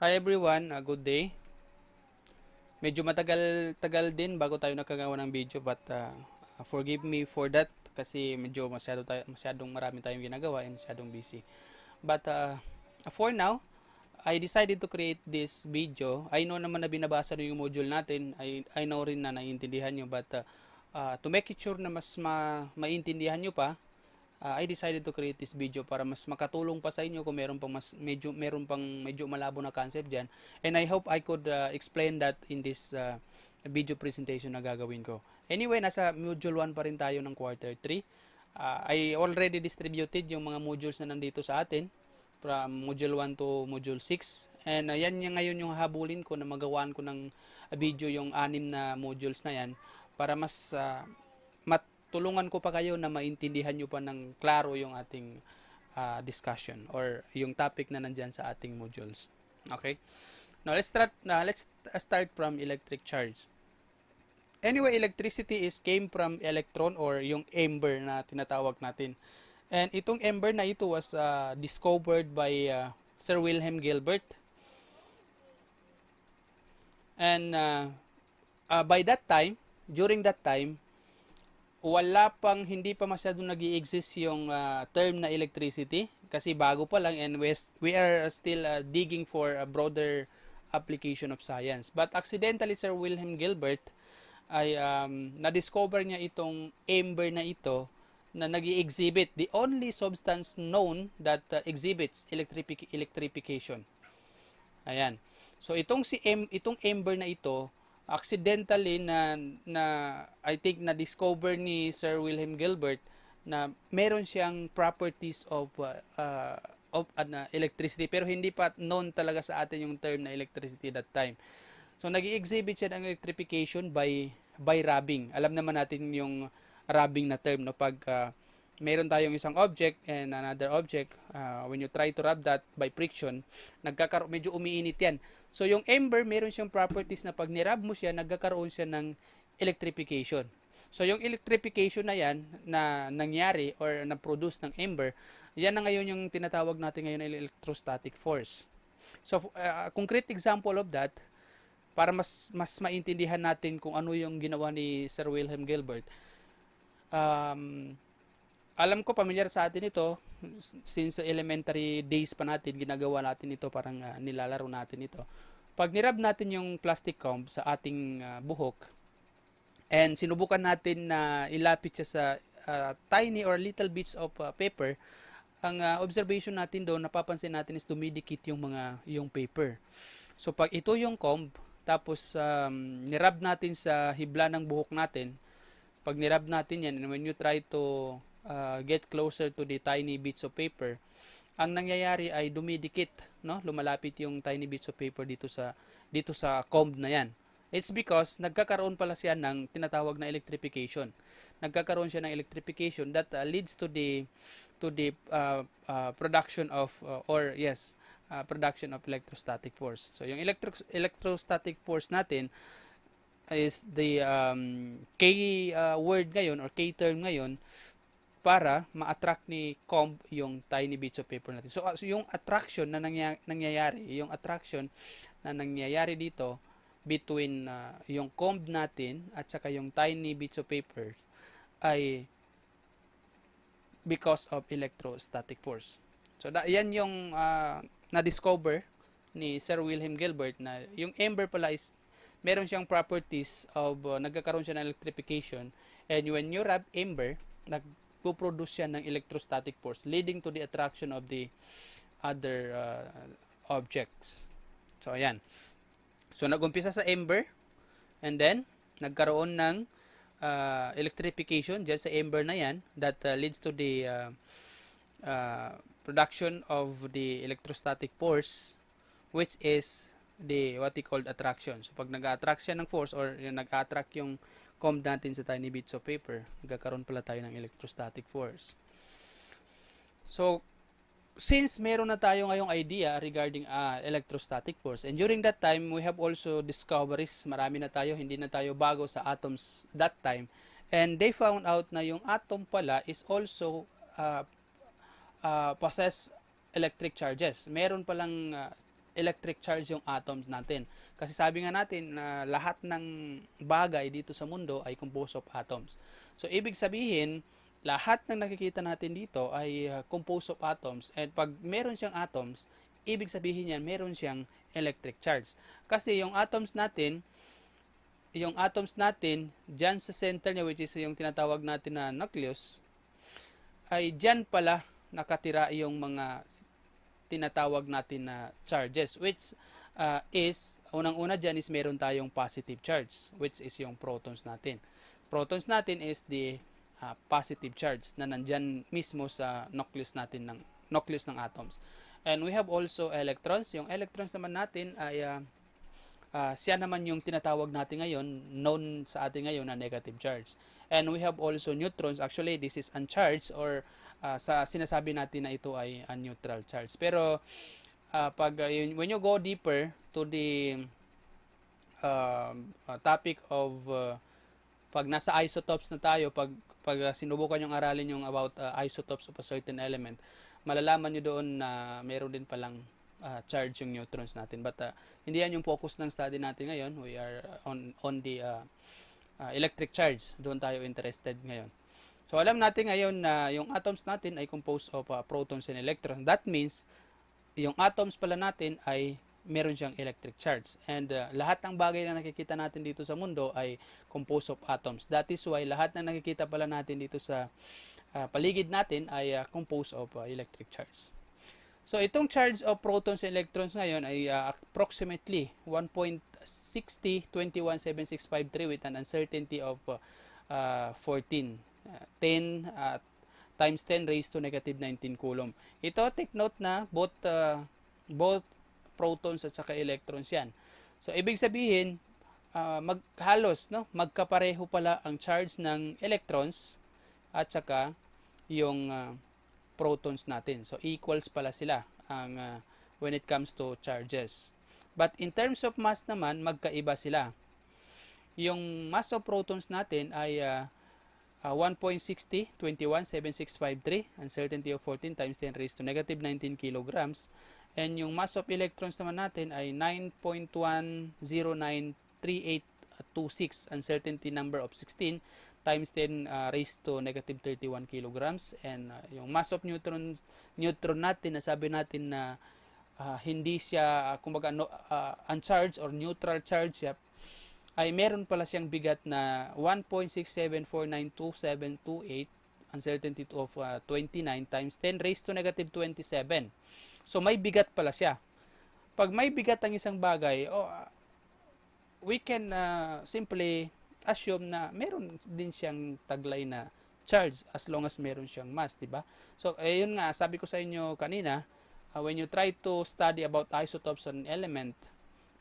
Hi everyone, a good day. Medyo matagal-tagal din bago tayo nakagawa ng video but uh, forgive me for that kasi medyo masyado tayo, masyadong marami tayong ginagawa and masyadong busy. But uh, for now, I decided to create this video. I know naman na binabasa nyo yung module natin. I, I know rin na naiintindihan nyo but uh, uh, to make it sure na mas ma maintindihan nyo pa, uh, I decided to create this video para mas makatulong pa sa inyo kung meron pang mas medyo meron pang medyo malabo na concept diyan and I hope I could uh, explain that in this uh, video presentation na gagawin ko. Anyway, nasa module 1 pa rin tayo ng quarter 3. Uh, I already distributed yung mga modules na nandito sa atin from module 1 to module 6. And uh, yan ngayon yung habulin ko na magawaan ko ng video yung anim na modules na yan para mas uh, tulungan ko pa kayo na maintindihan nyo pa ng klaro yung ating uh, discussion or yung topic na nandyan sa ating modules. Okay? Now, let's start, uh, let's start from electric charge. Anyway, electricity is came from electron or yung ember na tinatawag natin. And itong ember na ito was uh, discovered by uh, Sir Wilhelm Gilbert. And uh, uh, by that time, during that time, wala pang hindi pa masyado nag exist yung uh, term na electricity kasi bago pa lang and we, we are still uh, digging for a broader application of science. But accidentally Sir Wilhelm Gilbert ay um, na-discover niya itong amber na ito na nag exhibit the only substance known that uh, exhibits electrific electrification. Ayan. So itong si M, itong amber na ito accidentally na na I think na discover ni Sir Wilhelm Gilbert na meron siyang properties of uh, uh, of uh, electricity pero hindi pa known talaga sa atin yung term na electricity that time. So nag-exhibit siya ng electrification by by rubbing. Alam naman natin yung rubbing na term no pag uh, meron tayong isang object and another object uh, when you try to rub that by friction nagkakaroon medyo umiinit yan So yung ember, meron siyang properties na pag nirab mo siya, nagkakaroon siya ng electrification. So yung electrification na yan na nangyari or na-produce ng ember, yan na ngayon yung tinatawag natin ngayon na electrostatic force. So uh, concrete example of that, para mas mas maintindihan natin kung ano yung ginawa ni Sir Wilhelm Gilbert. Um, alam ko pamilyar sa atin ito since elementary days pa natin ginagawa natin ito parang uh, nilalaro natin ito pag nirab natin yung plastic comb sa ating uh, buhok and sinubukan natin na uh, ilapit siya sa uh, tiny or little bits of uh, paper ang uh, observation natin doon napapansin natin is dumidikit yung mga yung paper so pag ito yung comb tapos um, nirab natin sa hibla ng buhok natin pag nirab natin yan and when you try to uh, get closer to the tiny bits of paper, ang nangyayari ay dumidikit, no? Lumalapit yung tiny bits of paper dito sa dito sa comb na 'yan. It's because nagkakaroon pala siya ng tinatawag na electrification. Nagkakaroon siya ng electrification that uh, leads to the to the uh, uh, production of uh, or yes, uh, production of electrostatic force. So yung electro electrostatic force natin is the um, K uh, word ngayon or K term ngayon para ma-attract ni comb yung tiny bits of paper natin. So, uh, so yung attraction na nangyay- nangyayari, yung attraction na nangyayari dito between uh, yung comb natin at saka yung tiny bits of paper ay because of electrostatic force. So, da- yan yung uh, na-discover ni Sir Wilhelm Gilbert na yung ember pala is meron siyang properties of uh, nagkakaroon siya ng electrification and when you rub ember, nag Puproduce yan ng electrostatic force leading to the attraction of the other uh, objects. So, ayan. So, nagumpisa sa ember and then nagkaroon ng uh, electrification just sa ember na yan that uh, leads to the uh, uh, production of the electrostatic force which is the what we called attraction. So, pag nag-attract siya ng force or nag-attract yung, nag yung comb natin sa tiny bits of paper, nagkakaroon pala tayo ng electrostatic force. So, since meron na tayo ngayong idea regarding uh, electrostatic force and during that time we have also discoveries marami na tayo hindi na tayo bago sa atoms that time and they found out na yung atom pala is also uh, uh, possess electric charges meron palang uh, electric charge yung atoms natin. Kasi sabi nga natin na lahat ng bagay dito sa mundo ay composed of atoms. So, ibig sabihin, lahat ng nakikita natin dito ay uh, composed of atoms. And pag meron siyang atoms, ibig sabihin yan, meron siyang electric charge. Kasi yung atoms natin, yung atoms natin, dyan sa center niya, which is yung tinatawag natin na nucleus, ay dyan pala nakatira yung mga tinatawag natin na charges which uh, is unang-una diyan is meron tayong positive charge which is yung protons natin. Protons natin is the uh, positive charge na nandiyan mismo sa nucleus natin ng nucleus ng atoms. And we have also electrons. Yung electrons naman natin ay uh, uh, siya naman yung tinatawag natin ngayon, known sa atin ngayon na negative charge. And we have also neutrons. Actually, this is uncharged or uh, sa sinasabi natin na ito ay a neutral charge. Pero uh, pag uh, when you go deeper to the uh, topic of uh, pag nasa isotopes na tayo, pag pag sinubukan yung aralin yung about uh, isotopes of a certain element, malalaman nyo doon na meron din palang uh, charge yung neutrons natin. But uh, hindi yan yung focus ng study natin ngayon. We are on on the uh, uh, electric charge. Doon tayo interested ngayon. So alam natin ngayon na yung atoms natin ay composed of uh, protons and electrons. That means yung atoms pala natin ay meron siyang electric charge. And uh, lahat ng bagay na nakikita natin dito sa mundo ay composed of atoms. That is why lahat na nakikita pala natin dito sa uh, paligid natin ay uh, composed of uh, electric charge. So itong charge of protons and electrons ngayon ay uh, approximately 1.60217653 with an uncertainty of uh, uh, 14. 10 at uh, times 10 raised to negative 19 coulomb. Ito, take note na both, uh, both protons at saka electrons yan. So, ibig sabihin, uh, maghalos, no? magkapareho pala ang charge ng electrons at saka yung uh, protons natin. So, equals pala sila ang, uh, when it comes to charges. But in terms of mass naman, magkaiba sila. Yung mass of protons natin ay uh, Uh, 1.60, 21, uncertainty of 14 times 10 raised to negative 19 kilograms. And yung mass of electrons naman natin ay 9.1093826, uncertainty number of 16 times 10 uh, raised to negative 31 kilograms. And uh, yung mass of neutron, neutron natin, nasabi natin na uh, hindi siya, uh, kumbaga, no, uh, uncharged or neutral charge siya, ay meron pala siyang bigat na 1.67492728 uncertainty of uh, ah, 29 times 10 raised to negative 27. So may bigat pala siya. Pag may bigat ang isang bagay, oh, we can uh, simply assume na meron din siyang taglay na charge as long as meron siyang mass, di ba? So ayun eh, nga, sabi ko sa inyo kanina, uh, when you try to study about isotopes on element,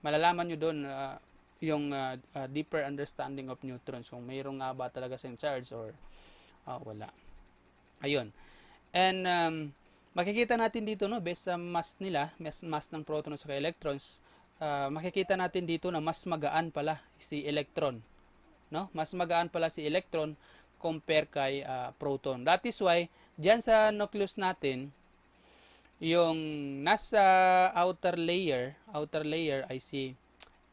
malalaman nyo doon uh, yung uh, uh, deeper understanding of neutrons kung mayroon nga ba talaga siyang charge or uh, wala. Ayun. And um, makikita natin dito no based sa mass nila, mass, mass ng protons sa electrons, uh, makikita natin dito na mas magaan pala si electron. No? Mas magaan pala si electron compare kay uh, proton. That is why diyan sa nucleus natin yung nasa outer layer, outer layer ay si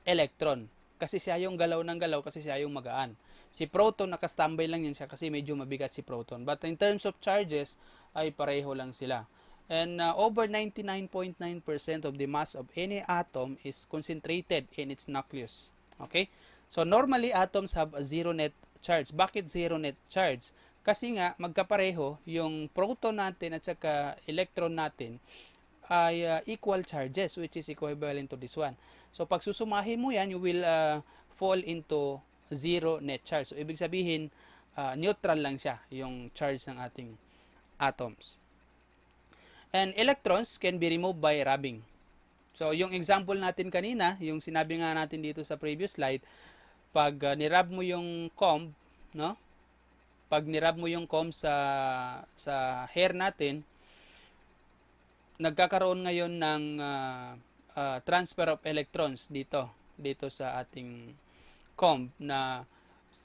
electron kasi siya yung galaw ng galaw kasi siya yung magaan. Si proton nakastambay lang yan siya kasi medyo mabigat si proton. But in terms of charges ay pareho lang sila. And uh, over 99.9% of the mass of any atom is concentrated in its nucleus. Okay? So normally atoms have a zero net charge. Bakit zero net charge? Kasi nga magkapareho yung proton natin at saka electron natin ay uh, equal charges which is equivalent to this one. So pag susumahin mo yan, you will uh, fall into zero net charge. So ibig sabihin, uh, neutral lang siya yung charge ng ating atoms. And electrons can be removed by rubbing. So yung example natin kanina, yung sinabi nga natin dito sa previous slide, pag uh, nirub mo yung comb, no? Pag nirub mo yung comb sa sa hair natin, nagkakaroon ngayon ng uh, uh, transfer of electrons dito dito sa ating comb na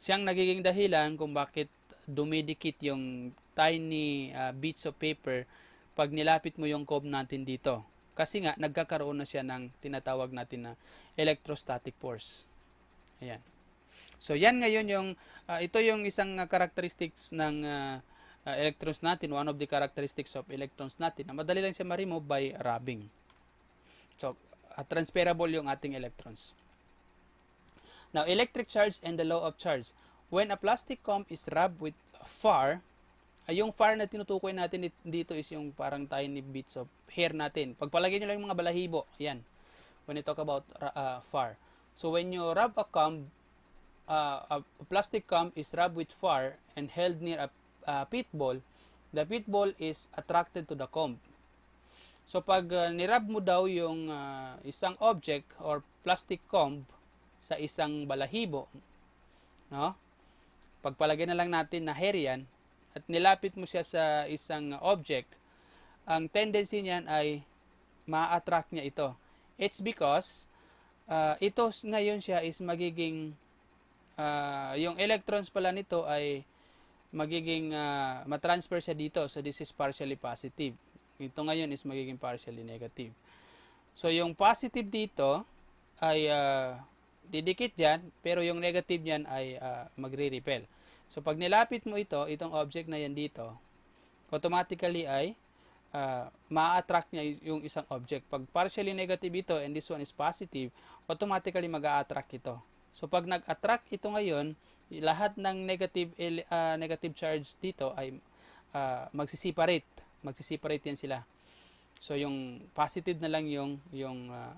siyang nagiging dahilan kung bakit dumidikit yung tiny uh, bits of paper pag nilapit mo yung comb natin dito. Kasi nga, nagkakaroon na siya ng tinatawag natin na electrostatic force. Ayan. So, yan ngayon yung, uh, ito yung isang characteristics ng uh, uh, electrons natin, one of the characteristics of electrons natin, na madali lang siya ma-remove by rubbing. So, uh, transferable yung ating electrons. Now, electric charge and the law of charge. When a plastic comb is rubbed with far, ay yung far na tinutukoy natin dito is yung parang tiny bits of hair natin. Pagpalagay nyo lang yung mga balahibo, yan, when you talk about uh, uh far. So, when you rub a comb, uh, a plastic comb is rubbed with far and held near a, a pit the pit is attracted to the comb. So pag uh, nirab mo daw yung uh, isang object or plastic comb sa isang balahibo, no? Pagpalagay na lang natin na hair yan at nilapit mo siya sa isang object, ang tendency niyan ay ma-attract niya ito. It's because uh, ito ngayon siya is magiging uh, yung electrons pala nito ay magiging uh, ma-transfer siya dito. So this is partially positive. Ito ngayon is magiging partially negative. So, yung positive dito ay uh, didikit dyan, pero yung negative niyan ay uh, magre-repel. So, pag nilapit mo ito, itong object na yan dito, automatically ay uh, ma-attract niya yung isang object. Pag partially negative ito and this one is positive, automatically mag-a-attract ito. So, pag nag-attract ito ngayon, lahat ng negative, uh, negative charge dito ay uh, magsiseparate magsiseparate yan sila. So yung positive na lang yung yung uh,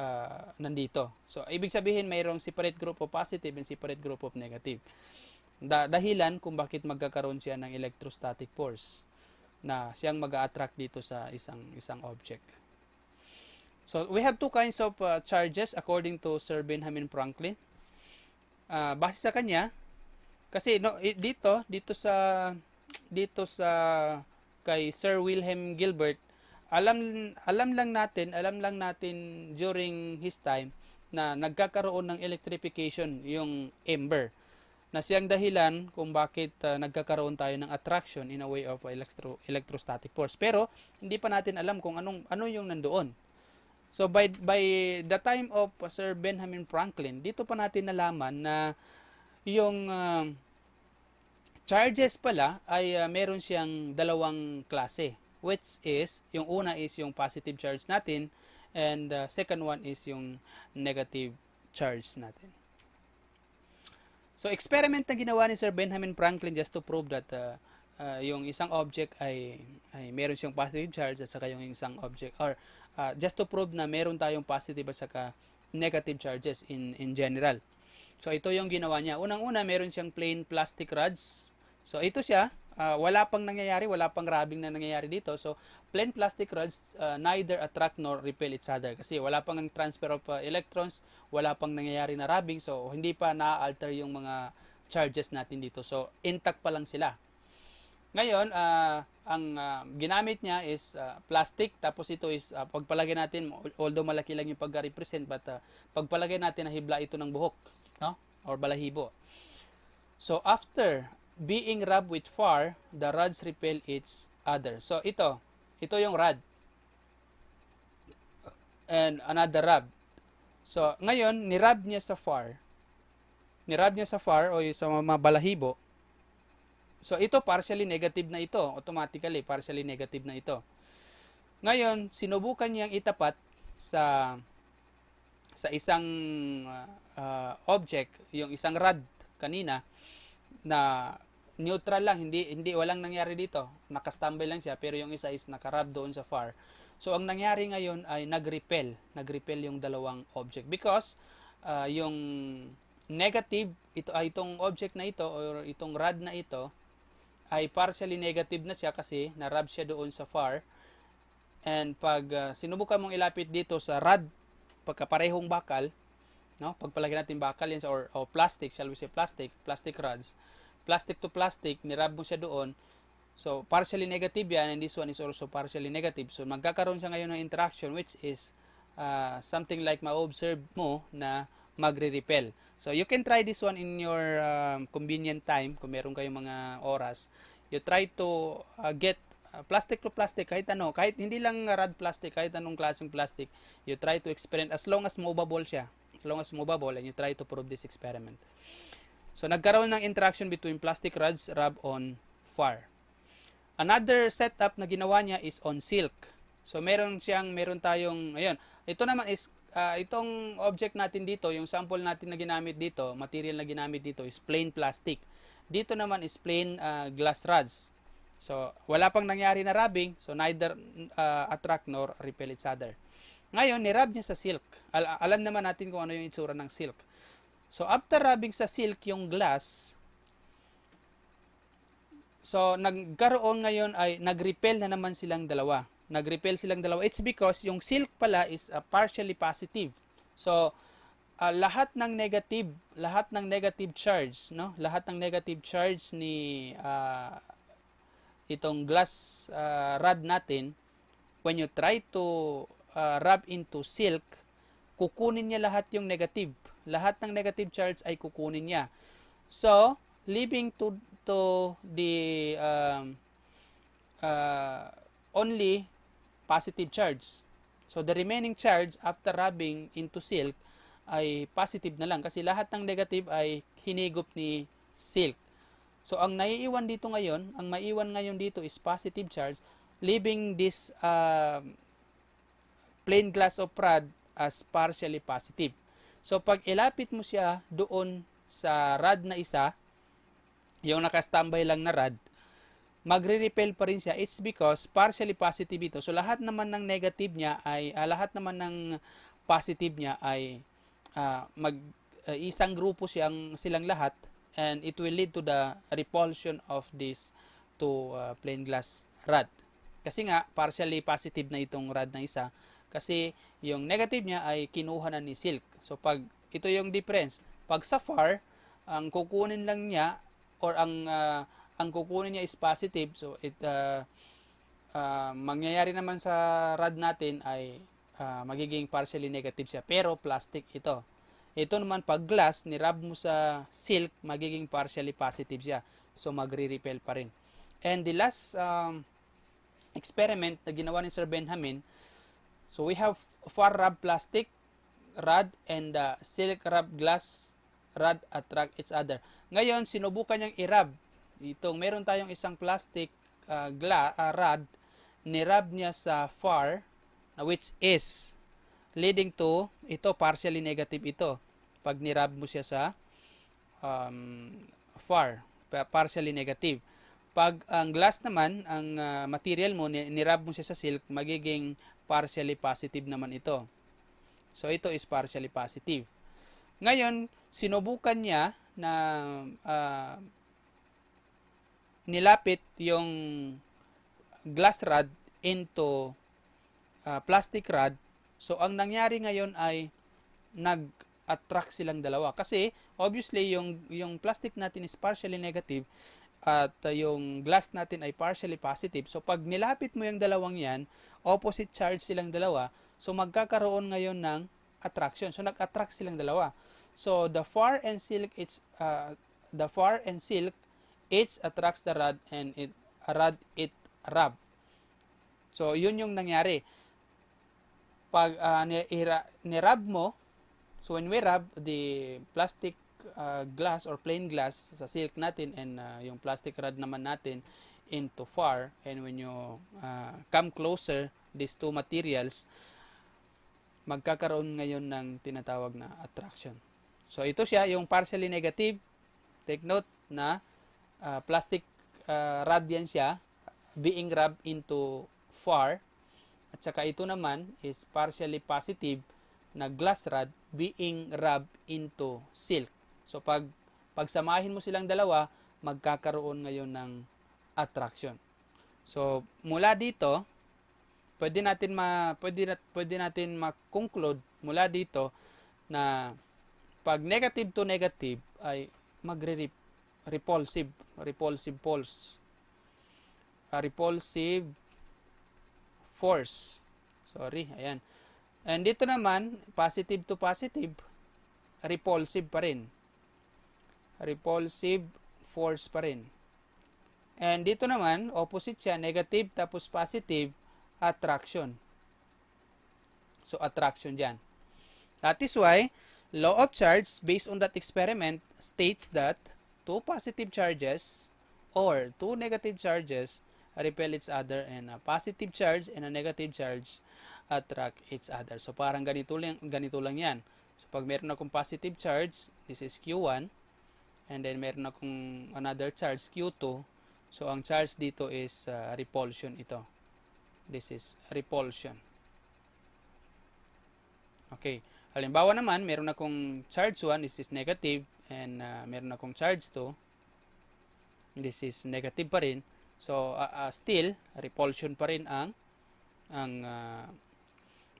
uh, nandito. So ibig sabihin mayroong separate group of positive and separate group of negative. Da- dahilan kung bakit magkakaroon siya ng electrostatic force na siyang mag-attract dito sa isang isang object. So we have two kinds of uh, charges according to Sir Benjamin Franklin. Uh, base sa kanya kasi no dito dito sa dito sa kay Sir Wilhelm Gilbert, alam alam lang natin, alam lang natin during his time na nagkakaroon ng electrification yung ember na siyang dahilan kung bakit uh, nagkakaroon tayo ng attraction in a way of electro electrostatic force pero hindi pa natin alam kung anong ano yung nandoon so by by the time of ah, Sir Benjamin Franklin dito pa natin nalaman na yung uh, Charges pala ay uh, meron siyang dalawang klase which is yung una is yung positive charge natin and the uh, ah, second one is yung negative charge natin. So experiment na ginawa ni Sir Benjamin Franklin just to prove that uh, uh, yung isang object ay, ay meron siyang positive charge at saka yung isang object or uh, just to prove na meron tayong positive at saka negative charges in in general. So ito yung ginawa niya. Unang-una meron siyang plain plastic rods So ito siya, uh, wala pang nangyayari, wala pang grabbing na nangyayari dito. So, plain plastic rods uh, neither attract nor repel each other kasi wala pang ang transfer of uh, electrons, wala pang nangyayari na rubbing. So, hindi pa na-alter yung mga charges natin dito. So, intact pa lang sila. Ngayon, uh, ang uh, ginamit niya is uh, plastic. Tapos ito is, uh, pagpalagay natin, although malaki lang yung pagka-represent, but uh, pagpalagay natin na hibla ito ng buhok, no? Or balahibo. So, after being rubbed with far, the rods repel each other. So ito, ito yung rod. And another rub. So ngayon, nirab niya sa far. Nirab niya sa far o sa mga balahibo. So ito partially negative na ito. Automatically, partially negative na ito. Ngayon, sinubukan niyang itapat sa sa isang uh, object, yung isang rod kanina na neutral lang, hindi hindi walang nangyari dito. Nakastumble lang siya pero yung isa is nakarab doon sa far. So ang nangyari ngayon ay nagrepel, nagrepel yung dalawang object because uh, yung negative ito ay ah, itong object na ito or itong rad na ito ay partially negative na siya kasi narab siya doon sa far. And pag uh, sinubukan mong ilapit dito sa rad pagkaparehong bakal, no? Pagpalagay natin bakal yan sa or, or plastic, shall we say plastic, plastic rods plastic to plastic, nirab mo siya doon. So, partially negative yan and this one is also partially negative. So, magkakaroon siya ngayon ng interaction which is uh, something like ma-observe mo na magre-repel. So, you can try this one in your um, convenient time kung meron kayong mga oras. You try to uh, get uh, plastic to plastic, kahit ano, kahit hindi lang rad plastic, kahit anong klaseng plastic, you try to experiment as long as movable siya. As long as movable and you try to prove this experiment. So nagkaroon ng interaction between plastic rods rub on far. Another setup na ginawa niya is on silk. So meron siyang meron tayong ayun. Ito naman is uh, itong object natin dito, yung sample natin na ginamit dito, material na ginamit dito is plain plastic. Dito naman is plain uh, glass rods. So wala pang nangyari na rubbing, so neither uh, attract nor repel each other. Ngayon, nirab niya sa silk. Al alam naman natin kung ano yung itsura ng silk. So, after rubbing sa silk yung glass, so, nagkaroon ngayon ay nagrepel na naman silang dalawa. Nagrepel silang dalawa. It's because yung silk pala is uh, partially positive. So, uh, lahat ng negative, lahat ng negative charge, no? Lahat ng negative charge ni uh, itong glass uh, rod natin, when you try to uh, rub into silk, kukunin niya lahat yung negative. Lahat ng negative charge ay kukunin niya. So, leaving to, to the um, uh, only positive charge. So, the remaining charge after rubbing into silk ay positive na lang kasi lahat ng negative ay hinigop ni silk. So, ang naiiwan dito ngayon, ang maiwan ngayon dito is positive charge, leaving this uh, plain glass of rod as partially positive. So pag ilapit mo siya doon sa rad na isa, yung naka-standby lang na rad, magre-repel pa rin siya. It's because partially positive ito. So lahat naman ng negative niya ay uh, lahat naman ng positive niya ay uh, mag uh, isang grupo siyang silang lahat and it will lead to the repulsion of this to uh, plain glass rad. Kasi nga partially positive na itong rad na isa kasi yung negative niya ay kinuha na ni Silk. So pag ito yung difference, pag sa far, ang kukunin lang niya or ang uh, ang kukunin niya is positive. So it uh, uh, mangyayari naman sa rad natin ay uh, magiging partially negative siya pero plastic ito. Ito naman pag glass, ni rub mo sa silk, magiging partially positive siya. So magre-repel pa rin. And the last um, experiment na ginawa ni Sir Benjamin So we have far rub plastic rod and uh, silk rub glass rod attract each other. Ngayon, sinubukan niyang i-rub. Itong meron tayong isang plastic uh, gla, uh, rod, nirab niya sa far, which is leading to, ito, partially negative ito. Pag ni-rub mo siya sa um, far, partially negative. Pag ang glass naman, ang uh, material mo, ni-rub mo siya sa silk, magiging partially positive naman ito. So ito is partially positive. Ngayon, sinubukan niya na uh, nilapit yung glass rod into uh, plastic rod. So ang nangyari ngayon ay nag-attract silang dalawa kasi obviously yung yung plastic natin is partially negative at uh, yung glass natin ay partially positive. So pag nilapit mo yung dalawang 'yan, opposite charge silang dalawa, so magkakaroon ngayon ng attraction. So nag-attract silang dalawa. So the far and silk it's uh, the far and silk it attracts the rod and it uh, rod it rub. So yun yung nangyari. Pag uh, nirab mo, so when we rub the plastic uh, glass or plain glass sa silk natin and uh, yung plastic rod naman natin, into far and when you uh, come closer these two materials magkakaroon ngayon ng tinatawag na attraction. So ito siya yung partially negative. Take note na uh, plastic uh, ah, radian siya being rubbed into far at saka ito naman is partially positive na glass rod being rubbed into silk. So pag pagsamahin mo silang dalawa, magkakaroon ngayon ng attraction. So, mula dito, pwede natin ma pwede, pwede natin ma-conclude mula dito na pag negative to negative ay magre repulsive repulsive pulse a repulsive force sorry ayan and dito naman positive to positive repulsive pa rin repulsive force pa rin And dito naman, opposite siya, negative tapos positive, attraction. So, attraction dyan. That is why, law of charge based on that experiment states that two positive charges or two negative charges repel each other and a positive charge and a negative charge attract each other. So, parang ganito lang, ganito lang yan. So, pag meron akong positive charge, this is Q1, and then meron akong another charge, Q2, So, ang charge dito is uh, repulsion ito. This is repulsion. Okay. Halimbawa naman, meron akong charge 1, this is negative, and uh, meron akong charge 2, this is negative pa rin. So, uh, uh, still, repulsion pa rin ang, ang uh,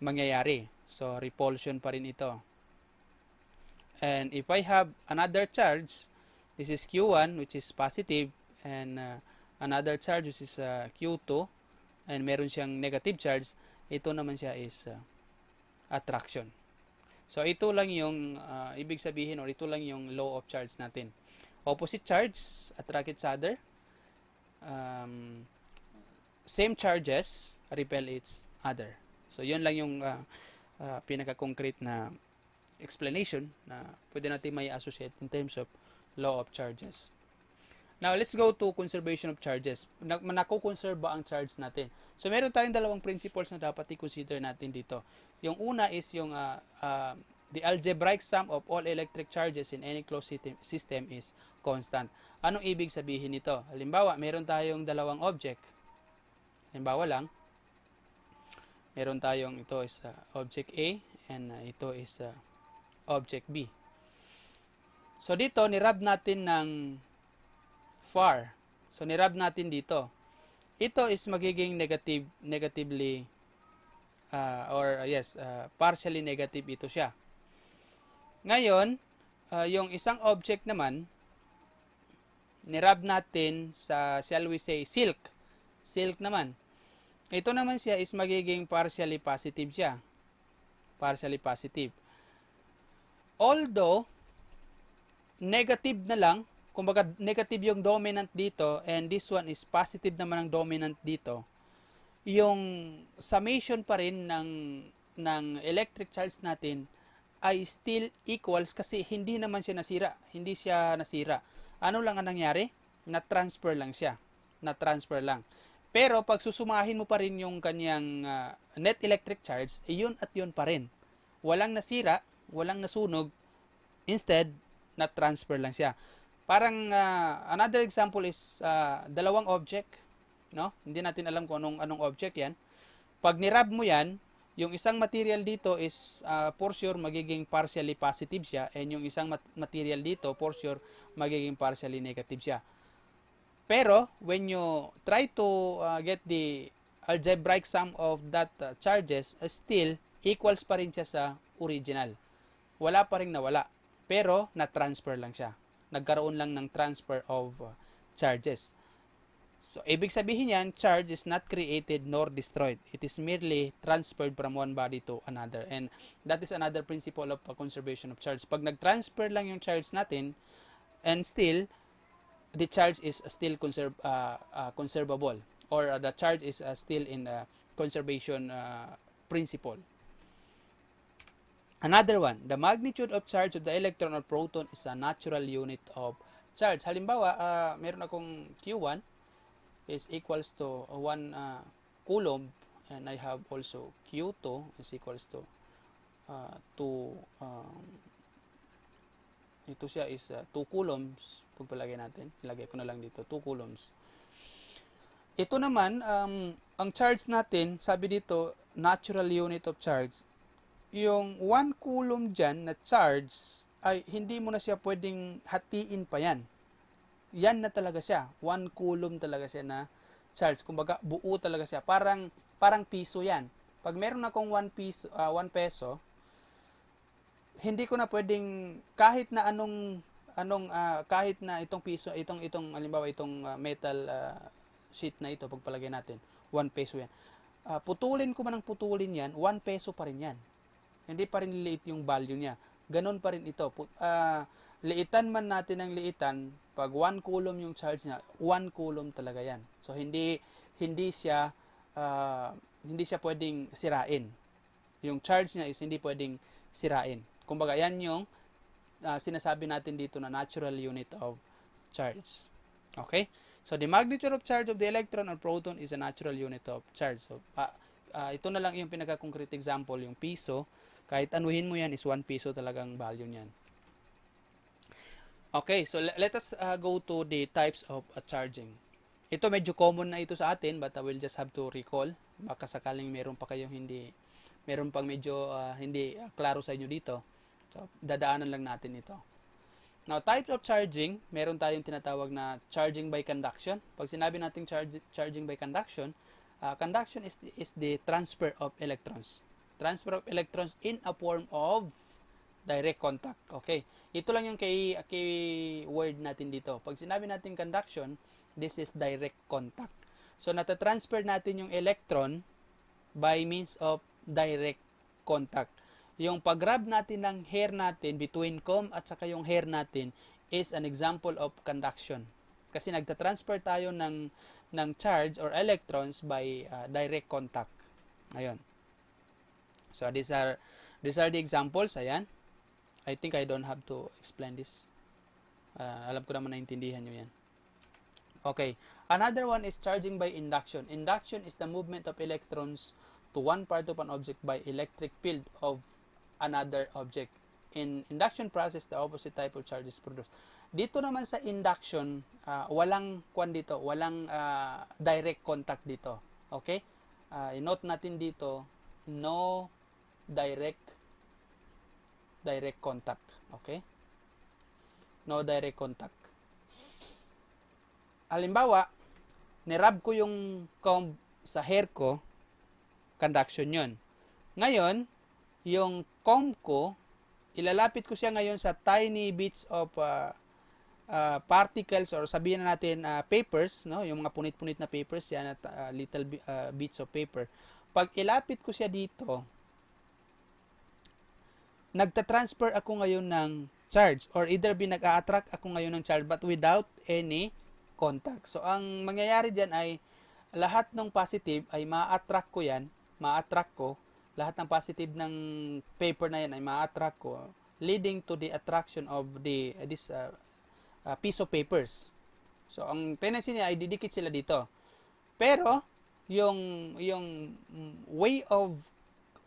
mangyayari. So, repulsion pa rin ito. And if I have another charge, this is Q1 which is positive, and uh, another charge is uh, Q2 and meron siyang negative charge, ito naman siya is uh, attraction. So ito lang yung uh, ibig sabihin or ito lang yung law of charge natin. Opposite charge attract each other. Um, same charges repel each other. So yun lang yung uh, uh, pinaka-concrete na explanation na pwede natin may associate in terms of law of charges. Now, let's go to conservation of charges. Nakukonserve ba ang charge natin? So, meron tayong dalawang principles na dapat i-consider natin dito. Yung una is yung uh, uh, the algebraic sum of all electric charges in any closed system is constant. Anong ibig sabihin nito? Halimbawa, meron tayong dalawang object. Halimbawa lang, meron tayong ito is uh, object A and uh, ito is uh, object B. So dito, nirab natin ng far. So, nirab natin dito. Ito is magiging negative, negatively, uh, or uh, yes, uh, partially negative ito siya. Ngayon, uh, yung isang object naman, nirab natin sa, shall we say, silk. Silk naman. Ito naman siya is magiging partially positive siya. Partially positive. Although, negative na lang, kumbaga negative yung dominant dito and this one is positive naman ang dominant dito, yung summation pa rin ng, ng electric charge natin ay still equals kasi hindi naman siya nasira. Hindi siya nasira. Ano lang ang nangyari? Na-transfer lang siya. Na-transfer lang. Pero pag susumahin mo pa rin yung kanyang uh, net electric charge, iyon eh, at yun pa rin. Walang nasira, walang nasunog. Instead, na-transfer lang siya. Parang uh, another example is uh, dalawang object, no? Hindi natin alam kung anong anong object 'yan. Pag nirab mo 'yan, yung isang material dito is uh, for sure magiging partially positive siya and yung isang mat- material dito for sure magiging partially negative siya. Pero when you try to uh, get the algebraic sum of that uh, charges, uh, still equals pa rin siya sa original. Wala pa rin nawala. Pero na-transfer lang siya nagkaroon lang ng transfer of uh, charges. So, ibig sabihin yan, charge is not created nor destroyed. It is merely transferred from one body to another. And that is another principle of uh, conservation of charge. Pag nag-transfer lang yung charge natin, and still, the charge is still conserv uh, uh, conservable or uh, the charge is uh, still in uh, conservation uh, principle. Another one, the magnitude of charge of the electron or proton is a natural unit of charge. Halimbawa, uh, meron akong Q1 is equals to 1 uh, ah, coulomb and I have also Q2 is equals to uh, 2 um, ito siya is uh, ah, 2 coulombs pagpalagay natin. Ilagay ko na lang dito 2 coulombs. Ito naman, um, ang charge natin, sabi dito, natural unit of charge yung 1 coulomb dyan na charge, ay hindi mo na siya pwedeng hatiin pa yan. Yan na talaga siya. 1 coulomb talaga siya na charge. Kumbaga, buo talaga siya. Parang, parang piso yan. Pag meron akong 1 piso, uh, ah, 1 peso, hindi ko na pwedeng kahit na anong anong uh, kahit na itong piso itong itong halimbawa itong uh, metal uh, sheet na ito pagpalagay natin 1 peso yan uh, putulin ko man ng putulin yan 1 peso pa rin yan hindi pa rin liit yung value niya. Ganon pa rin ito. Uh, liitan man natin ng liitan, pag 1 coulomb yung charge niya, 1 coulomb talaga yan. So, hindi, hindi siya, uh, hindi siya pwedeng sirain. Yung charge niya is hindi pwedeng sirain. Kumbaga, yan yung uh, sinasabi natin dito na natural unit of charge. Okay? So, the magnitude of charge of the electron or proton is a natural unit of charge. So, uh, uh, ito na lang yung pinaka-concrete example, yung piso kahit anuhin mo yan is 1 piso talagang value niyan. Okay, so let us uh, go to the types of uh, charging. Ito medyo common na ito sa atin but I uh, will just have to recall. Baka sakaling meron pa kayong hindi, meron pang medyo uh, hindi klaro sa inyo dito. So, dadaanan lang natin ito. Now, types of charging, meron tayong tinatawag na charging by conduction. Pag sinabi natin charge, charging by conduction, uh, conduction is, is the transfer of electrons transfer of electrons in a form of direct contact. Okay? Ito lang yung key, key word natin dito. Pag sinabi natin conduction, this is direct contact. So, natatransfer natin yung electron by means of direct contact. Yung pag natin ng hair natin between comb at saka yung hair natin is an example of conduction. Kasi nagta-transfer tayo ng ng charge or electrons by uh, direct contact. Ayun. So these are these are the examples. Ayan. I think I don't have to explain this. Uh, alam ko naman naintindihan nyo yan. Okay. Another one is charging by induction. Induction is the movement of electrons to one part of an object by electric field of another object. In induction process, the opposite type of charge is produced. Dito naman sa induction, uh, walang kwan dito, walang uh, direct contact dito. Okay? Uh, i-note natin dito, no direct direct contact okay no direct contact halimbawa nirab ko yung comb sa hair ko conduction yon ngayon yung comb ko ilalapit ko siya ngayon sa tiny bits of uh, uh, particles or sabihin na natin uh, papers no yung mga punit-punit na papers yan at uh, little uh, bits of paper pag ilapit ko siya dito nagta-transfer ako ngayon ng charge or either binag-a-attract ako ngayon ng charge but without any contact. So, ang mangyayari dyan ay lahat ng positive ay ma-attract ko yan, ma-attract ko, lahat ng positive ng paper na yan ay ma-attract ko, leading to the attraction of the uh, this uh, uh, piece of papers. So, ang tendency niya ay didikit sila dito. Pero, yung, yung way of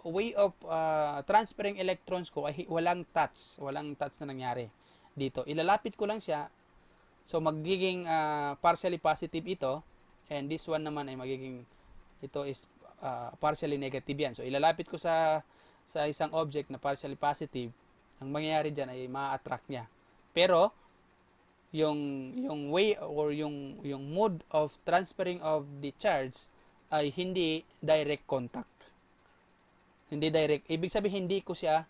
way of uh, transferring electrons ko ay walang touch. Walang touch na nangyari dito. Ilalapit ko lang siya. So, magiging uh, partially positive ito. And this one naman ay magiging, ito is uh, partially negative yan. So, ilalapit ko sa, sa isang object na partially positive. Ang mangyayari dyan ay ma-attract niya. Pero, yung yung way or yung yung mode of transferring of the charge ay hindi direct contact. Hindi direct. Ibig sabihin hindi ko siya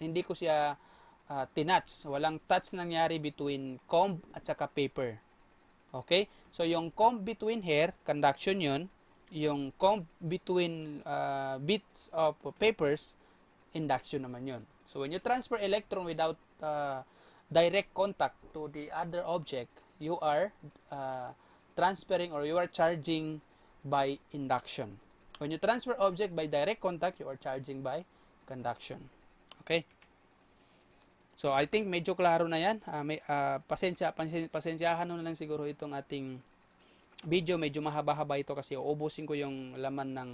hindi ko siya uh, ah, tinatch. Walang touch nangyari between comb at saka paper. Okay? So yung comb between hair, conduction yun Yung comb between uh, bits of papers, induction naman yun So when you transfer electron without uh, direct contact to the other object, you are uh, transferring or you are charging by induction. When you transfer object by direct contact, you are charging by conduction. Okay? So, I think medyo klaro na yan. Uh, may, uh, pasensya, pasensyahan na lang siguro itong ating video. Medyo mahaba-haba ito kasi uubusin ko yung laman ng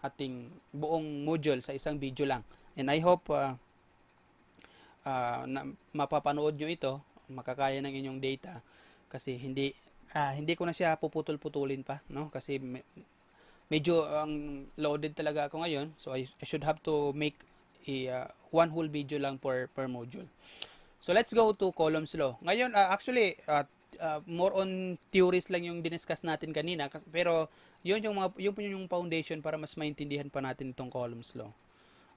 ating buong module sa isang video lang. And I hope uh, uh, na, mapapanood nyo ito, makakaya ng inyong data kasi hindi uh, hindi ko na siya puputol-putulin pa, no? Kasi medyo ang um, loaded talaga ako ngayon. So I, I should have to make a uh, one whole video lang per per module. So let's go to columns law. Ngayon uh, actually uh, uh, more on theories lang yung diniscuss natin kanina pero yun yung mga yun yung foundation para mas maintindihan pa natin itong columns law.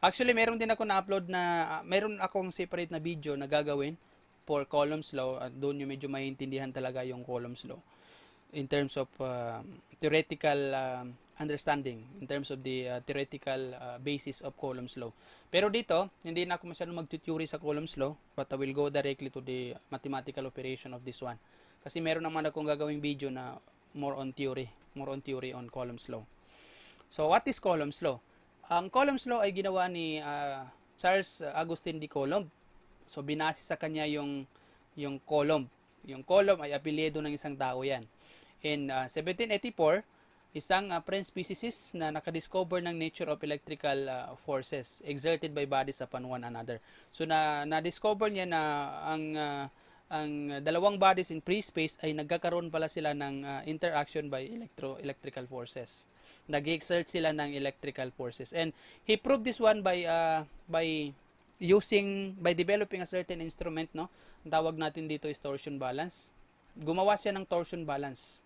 Actually meron din ako na-upload na uh, meron akong separate na video na gagawin for columns law at uh, doon yung medyo maintindihan talaga yung columns law in terms of uh, theoretical uh, understanding in terms of the uh, theoretical uh, basis of Coulomb's law. Pero dito, hindi na ako masyadong magtuturing sa Coulomb's law, but I will go directly to the mathematical operation of this one. Kasi meron naman akong gagawing video na more on theory, more on theory on Coulomb's law. So, what is Coulomb's law? Ang Coulomb's law ay ginawa ni uh, Charles Agustin de Coulomb. So, binasi sa kanya yung yung Coulomb. Yung Coulomb ay apelyido ng isang tao yan. In uh, 1784, isang uh, French physicist na nakadiscover ng nature of electrical uh, forces exerted by bodies upon one another. So na na-discover niya na ang uh, ang dalawang bodies in free space ay nagkakaroon pala sila ng uh, interaction by electro electrical forces. Nag-exert sila ng electrical forces. And he proved this one by uh, by using by developing a certain instrument no. Ang tawag natin dito is torsion balance. Gumawa siya ng torsion balance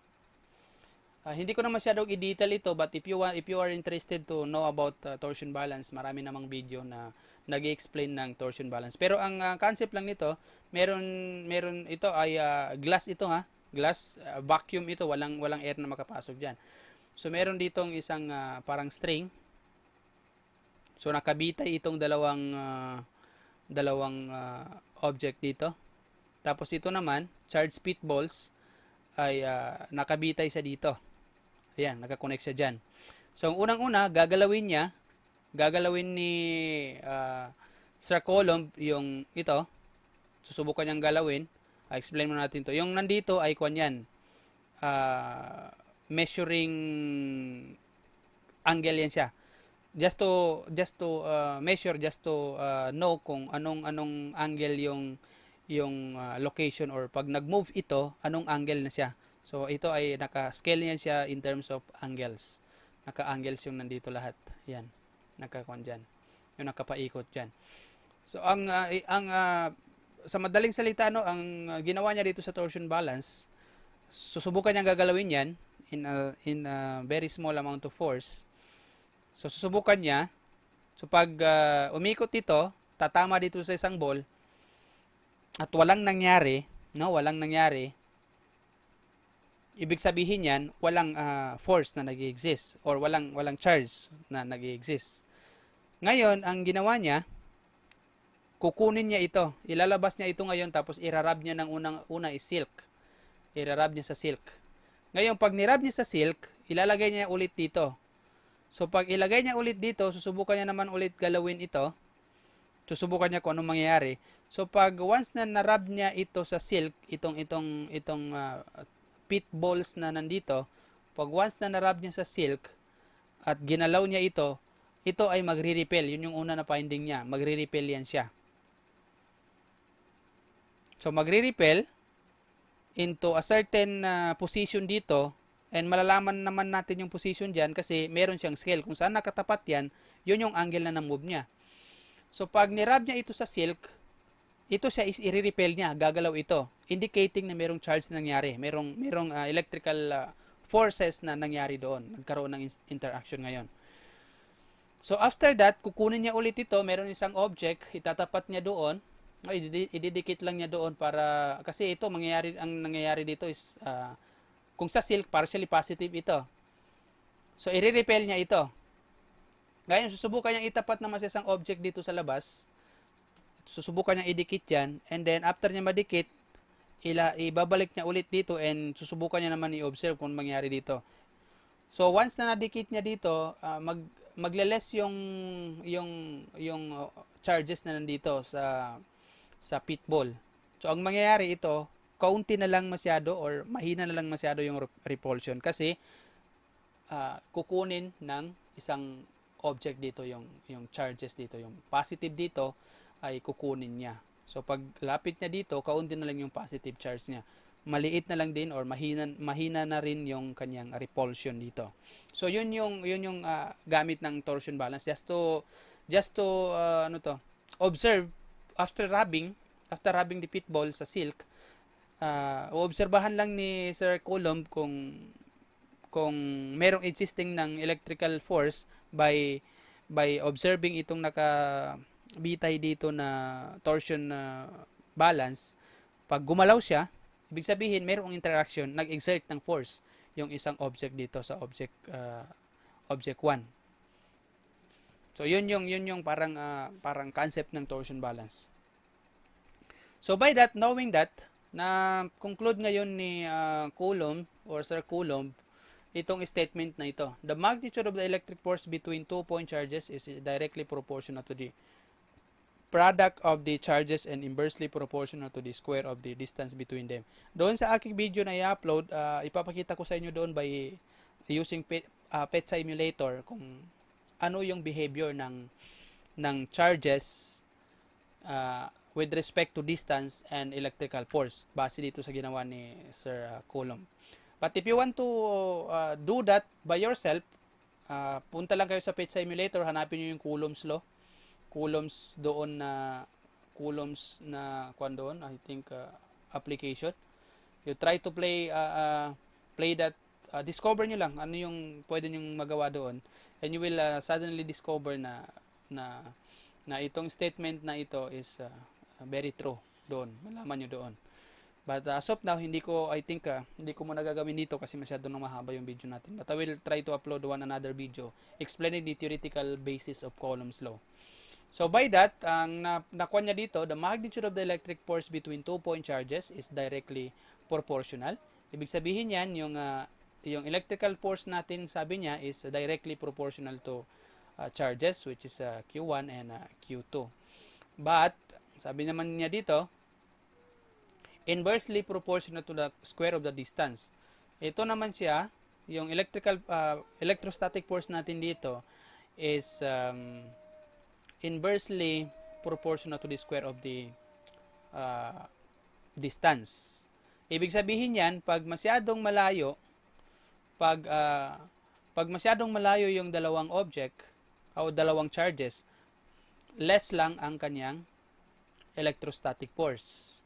Uh, hindi ko na masyadong i-detail ito but if you want, if you are interested to know about uh, torsion balance, marami namang video na nag-explain ng torsion balance. Pero ang uh, concept lang nito, meron meron ito ay uh, glass ito ha. Glass uh, vacuum ito, walang walang air na makapasok diyan. So meron ditong isang uh, parang string. So nakabitay itong dalawang uh, dalawang uh, object dito. Tapos ito naman, charged pitballs ay uh, nakabitay sa dito. Ayan, nakakonect siya dyan. So, ang unang-una, gagalawin niya, gagalawin ni uh, Sir Column yung ito. Susubukan niyang galawin. Uh, explain mo natin to. Yung nandito ay kwan yan. Uh, measuring angle yan siya. Just to just to uh, measure just to uh, know kung anong anong angle yung yung uh, location or pag nag-move ito, anong angle na siya. So, ito ay naka-scale niyan siya in terms of angles. Naka-angles yung nandito lahat. Yan. Naka-kon dyan. Yung nakapaikot dyan. So, ang, uh, ang uh, sa madaling salita, no, ang uh, ginawa niya dito sa torsion balance, susubukan niya gagalawin yan in a, in a very small amount of force. So, susubukan niya. So, pag uh, umikot dito, tatama dito sa isang ball, at walang nangyari, no, walang nangyari, ibig sabihin yan, walang uh, force na nag exist or walang, walang charge na nag exist Ngayon, ang ginawa niya, kukunin niya ito. Ilalabas niya ito ngayon tapos irarab niya ng unang, una is silk. Irarab niya sa silk. Ngayon, pag nirab niya sa silk, ilalagay niya ulit dito. So, pag ilagay niya ulit dito, susubukan niya naman ulit galawin ito. Susubukan niya kung anong mangyayari. So, pag once na narab niya ito sa silk, itong, itong, itong uh, pitballs na nandito, pag once na narab niya sa silk at ginalaw niya ito, ito ay magre-repel. Yun yung una na finding niya. Magre-repel yan siya. So, magre-repel into a certain uh, position dito and malalaman naman natin yung position dyan kasi meron siyang scale. Kung saan nakatapat yan, yun yung angle na na-move niya. So, pag nirab niya ito sa silk, ito siya is i-repel niya, gagalaw ito, indicating na mayroong charge na nangyari, mayroong, merong uh, electrical uh, forces na nangyari doon, nagkaroon ng interaction ngayon. So after that, kukunin niya ulit ito, meron isang object, itatapat niya doon, ididikit lang niya doon para kasi ito mangyayari ang nangyayari dito is uh, kung sa silk partially positive ito. So i-repel niya ito. Ngayon susubukan niyang itapat naman sa isang object dito sa labas susubukan niya idikit yan and then after niya madikit ila, ibabalik niya ulit dito and susubukan niya naman i-observe kung mangyari dito. So once na nadikit niya dito, uh, mag magle yung yung yung oh, charges na nandito sa sa pitbull So ang mangyayari ito, kaunti na lang masyado or mahina na lang masyado yung repulsion kasi uh, kukunin ng isang object dito yung yung charges dito, yung positive dito ay kukunin niya. So pag lapit niya dito, kaunti na lang yung positive charge niya. Maliit na lang din or mahina, mahina na rin yung kanyang repulsion dito. So yun yung yun yung uh, gamit ng torsion balance just to just to uh, ano to observe after rubbing after rubbing the pitball sa silk uh, obserbahan lang ni Sir Coulomb kung kung merong existing ng electrical force by by observing itong naka bitay dito na torsion na balance, pag gumalaw siya, ibig sabihin mayroong interaction, nag-exert ng force yung isang object dito sa object uh, object 1. So yun yung yun yung parang uh, parang concept ng torsion balance. So by that knowing that na conclude ngayon ni uh, Coulomb or Sir Coulomb itong statement na ito. The magnitude of the electric force between two point charges is directly proportional to the product of the charges and inversely proportional to the square of the distance between them. Doon sa aking video na i-upload, uh, ipapakita ko sa inyo doon by using pet, uh, ah, PET simulator kung ano yung behavior ng ng charges uh, with respect to distance and electrical force base dito sa ginawa ni Sir uh, Coulomb. But if you want to uh, do that by yourself, uh, punta lang kayo sa PET simulator, hanapin niyo yung Coulomb's law coulombs doon na coulombs na kwan doon I think uh, application you try to play uh, uh, play that uh, discover niyo lang ano yung pwede nyong magawa doon and you will uh, suddenly discover na na na itong statement na ito is uh, very true doon malaman niyo doon but uh, as of now hindi ko I think uh, hindi ko muna gagawin dito kasi masyado nang mahaba yung video natin but I will try to upload one another video explaining the theoretical basis of Coulomb's law So by that, ang nakuha niya dito, the magnitude of the electric force between two point charges is directly proportional. Ibig sabihin niyan, yung, uh, yung electrical force natin, sabi niya, is directly proportional to uh, charges, which is uh, ah, Q1 and uh, Q2. But, sabi naman niya dito, inversely proportional to the square of the distance. Ito naman siya, yung electrical uh, electrostatic force natin dito is um, inversely proportional to the square of the uh, distance. Ibig sabihin yan, pag masyadong malayo, pag, uh, pag masyadong malayo yung dalawang object o dalawang charges, less lang ang kanyang electrostatic force.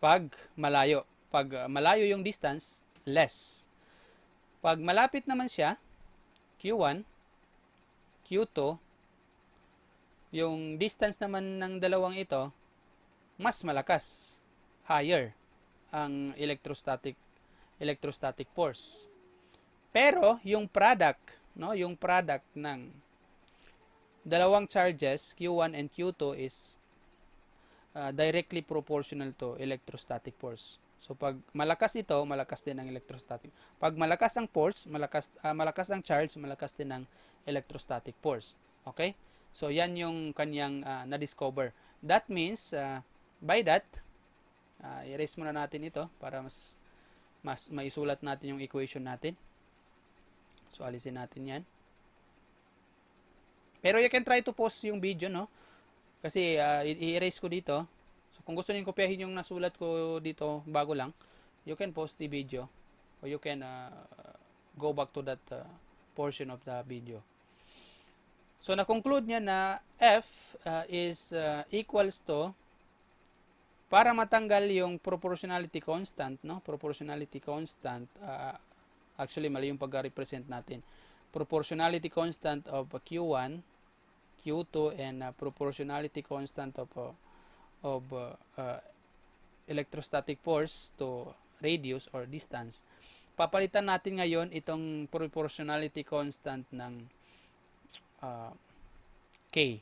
Pag malayo, pag uh, malayo yung distance, less. Pag malapit naman siya, Q1, Q2, yung distance naman ng dalawang ito, mas malakas, higher ang electrostatic electrostatic force. Pero yung product, no, yung product ng dalawang charges Q1 and Q2 is uh, directly proportional to electrostatic force. So pag malakas ito, malakas din ang electrostatic. Pag malakas ang force, malakas uh, malakas ang charge, malakas din ang electrostatic force. Okay? So, yan yung kanyang uh, na-discover. That means, uh, by that, uh, ah, erase muna natin ito para mas, mas maisulat natin yung equation natin. So, alisin natin yan. Pero you can try to post yung video, no? Kasi, uh, i-erase ko dito. So, kung gusto niyo kopyahin yung nasulat ko dito bago lang, you can post the video or you can uh, go back to that uh, portion of the video. So, na-conclude niya na F uh, is uh, equals to, para matanggal yung proportionality constant, no? proportionality constant, uh, actually mali yung pag-represent natin, proportionality constant of Q1, Q2, and uh, proportionality constant of, uh, of uh, uh, electrostatic force to radius or distance. Papalitan natin ngayon itong proportionality constant ng uh, ah, K.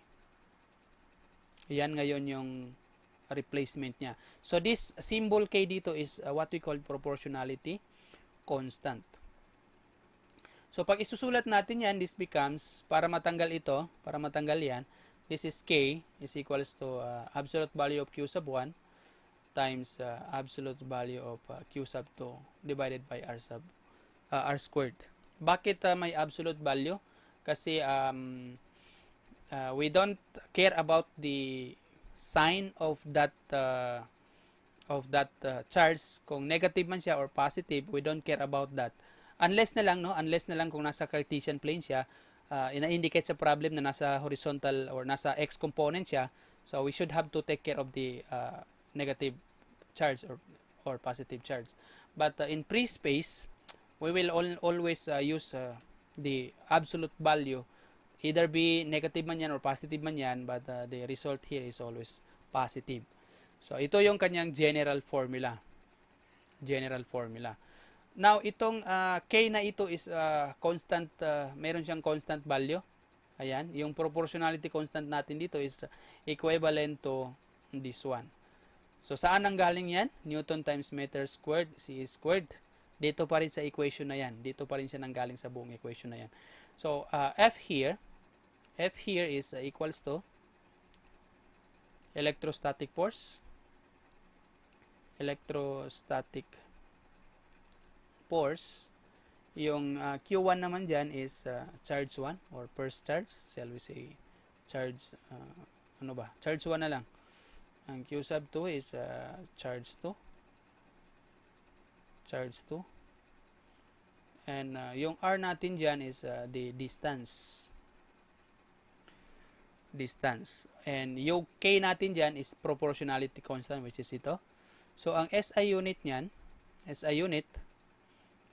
Yan ngayon yung replacement niya. So this symbol K dito is uh, what we call proportionality constant. So pag isusulat natin yan, this becomes, para matanggal ito, para matanggal yan, this is K is equals to uh, absolute value of Q sub 1 times uh, absolute value of uh, Q sub 2 divided by R sub uh, R squared. Bakit uh, may absolute value? Kasi um, uh, we don't care about the sign of that uh, of that uh, charge kung negative man siya or positive we don't care about that unless na lang no unless na lang kung nasa Cartesian plane siya uh, ina-indicate sa problem na nasa horizontal or nasa x component siya so we should have to take care of the uh, negative charge or or positive charge but uh, in free space we will all, always uh, use uh, the absolute value. Either be negative man yan or positive man yan, but uh, the result here is always positive. So, ito yung kanyang general formula. General formula. Now, itong uh, K na ito is uh, constant, uh, meron siyang constant value. Ayan, yung proportionality constant natin dito is equivalent to this one. So, saan ang galing yan? Newton times meter squared, C squared. Dito pa rin sa equation na yan. Dito pa rin siya nanggaling sa buong equation na yan. So, uh, F here, F here is uh, equals to electrostatic force, electrostatic force, yung uh, Q1 naman dyan is uh, charge 1 or first charge, shall we say charge, uh, ano ba, charge 1 na lang. Ang Q sub 2 is uh, charge 2 charge to. And uh, yung R natin dyan is uh, the distance. Distance. And yung K natin dyan is proportionality constant which is ito. So, ang SI unit nyan, SI unit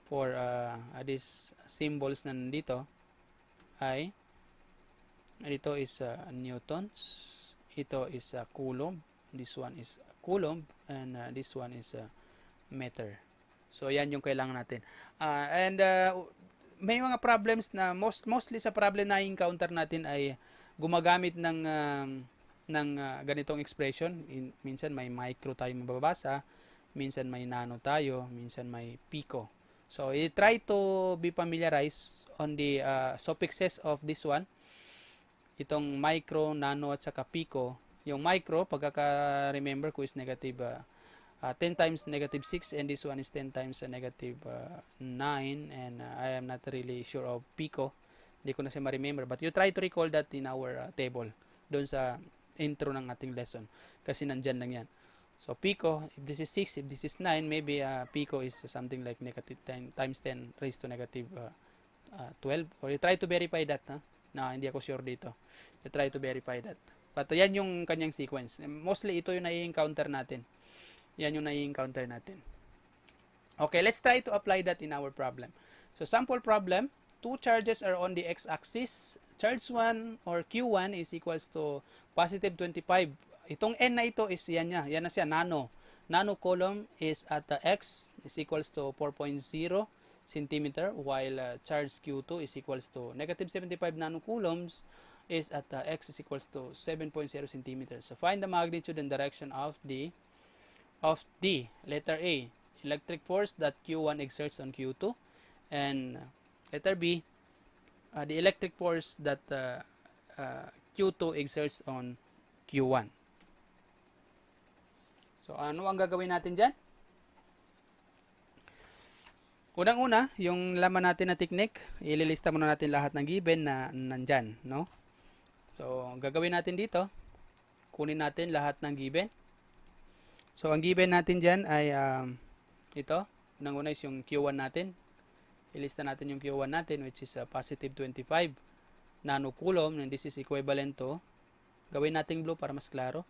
for uh, these symbols na nandito ay ito is uh, newtons ito is uh, coulomb this one is coulomb and uh, this one is uh, meter So yan yung kailangan natin. Uh, and uh, may mga problems na most mostly sa problem na encounter natin ay gumagamit ng uh, ng uh, ganitong expression. In, minsan may micro tayo mababasa, minsan may nano tayo, minsan may pico. So, I try to be familiarized on the uh, suffixes of this one. Itong micro, nano, at saka pico. Yung micro, pagkaka-remember ko is negative uh, uh, 10 times negative 6 and this one is 10 times uh, negative, uh 9 and uh, I am not really sure of pico hindi ko na siya ma-remember but you try to recall that in our uh, table doon sa intro ng ating lesson kasi nandyan lang yan so pico if this is 6 if this is 9 maybe uh, pico is something like negative 10 times 10 raised to negative uh, uh, 12 or you try to verify that huh? na hindi ako sure dito you try to verify that but uh, yan yung kanyang sequence mostly ito yung nai-encounter natin yan yung nai-encounter natin. Okay, let's try to apply that in our problem. So sample problem, two charges are on the x-axis. Charge 1 or Q1 is equals to positive 25. Itong N na ito is yan niya. Yan na siya, nano. Nano column is at the x is equals to 4.0 centimeter while uh, charge Q2 is equals to negative 75 nanocoulombs is at uh, x is equals to 7.0 centimeters. So find the magnitude and direction of the of D, letter A, electric force that Q1 exerts on Q2, and letter B, uh, the electric force that uh, uh, Q2 exerts on Q1. So, ano ang gagawin natin dyan? Unang-una, yung laman natin na technique, ililista muna natin lahat ng given na nandyan, no? So, gagawin natin dito, kunin natin lahat ng given. So, ang given natin dyan ay um, ito. Unang-una is yung Q1 natin. Ilista natin yung Q1 natin which is uh, positive 25 nanocoulomb and this is equivalent to gawin nating blue para mas klaro.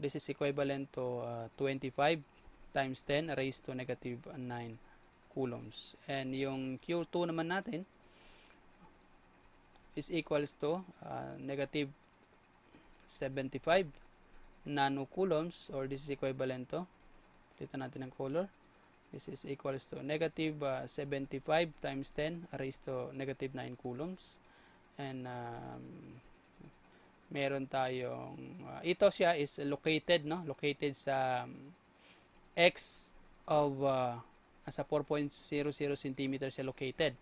This is equivalent to uh, 25 times 10 raised to negative 9 coulombs. And yung Q2 naman natin is equals to uh, negative 75 nanocoulombs or this is equivalent to dito natin ang color this is equals to negative uh, 75 times 10 raised to negative 9 coulombs and um, meron tayong uh, ito siya is located no located sa um, x of uh, sa 4.00 cm siya located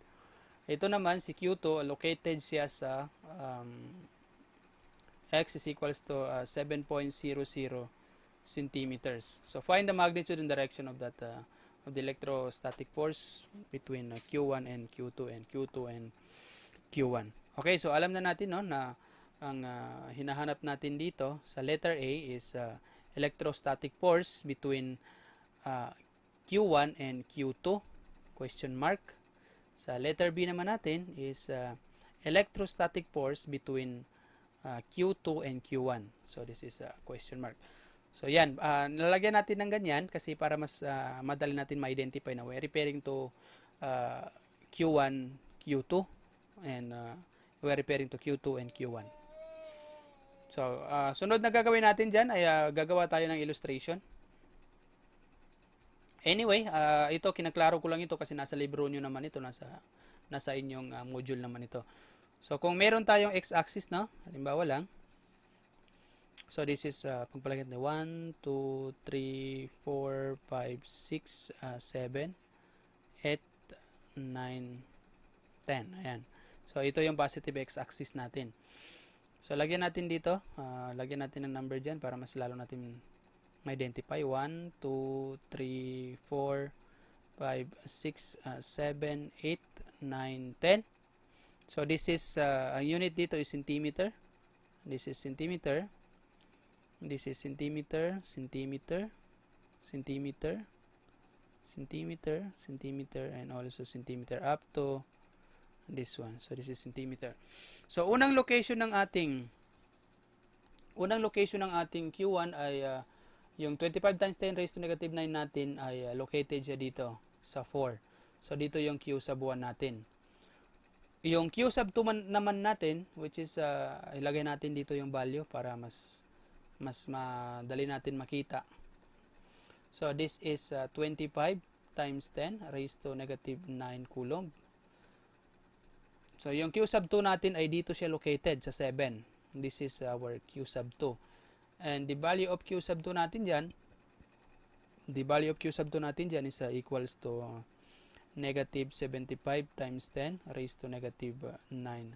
ito naman si Q2 located siya sa um, x is equals to uh, 7.00 centimeters. So find the magnitude and direction of that uh, of the electrostatic force between uh, Q1 and Q2 and Q2 and Q1. Okay, so alam na natin no na ang uh, hinahanap natin dito sa letter A is uh, electrostatic force between uh, Q1 and Q2 question mark. Sa letter B naman natin is uh, electrostatic force between uh, ah, Q2 and Q1. So, this is a question mark. So, yan. Uh, nalagyan natin ng ganyan kasi para mas uh, madali natin ma-identify na we're repairing to uh, Q1, Q2 and uh, we're repairing to Q2 and Q1. So, uh, sunod na gagawin natin dyan ay uh, gagawa tayo ng illustration. Anyway, uh, ito, kinaklaro ko lang ito kasi nasa libro nyo naman ito, nasa, nasa inyong uh, module naman ito. So, kung meron tayong x-axis, no? Halimbawa lang. So, this is, uh, pagpalagay natin, 1, 2, 3, 4, 5, 6, uh, 7, 8, 9, 10. Ayan. So, ito yung positive x-axis natin. So, lagyan natin dito. Uh, lagyan natin ng number dyan para mas lalo natin ma-identify. 1, 2, 3, 4, 5, 6, uh, 7, 8, 9, 10. So this is, uh, ang unit dito is centimeter. This is centimeter. This is centimeter, centimeter, centimeter, centimeter, centimeter, and also centimeter up to this one. So this is centimeter. So unang location ng ating unang location ng ating Q1 ay uh, yung 25 times 10 raised to negative 9 natin ay uh, located siya dito sa 4. So dito yung Q sa buwan natin. Yung Q sub 2 man, naman natin, which is uh, ilagay natin dito yung value para mas mas madali natin makita. So this is uh, ah, 25 times 10 raised to negative 9 coulomb. So yung Q sub 2 natin ay dito siya located sa 7. This is our Q sub 2. And the value of Q sub 2 natin dyan, the value of Q sub 2 natin dyan is uh, equals to uh, negative 75 times 10 raised to negative 9 uh,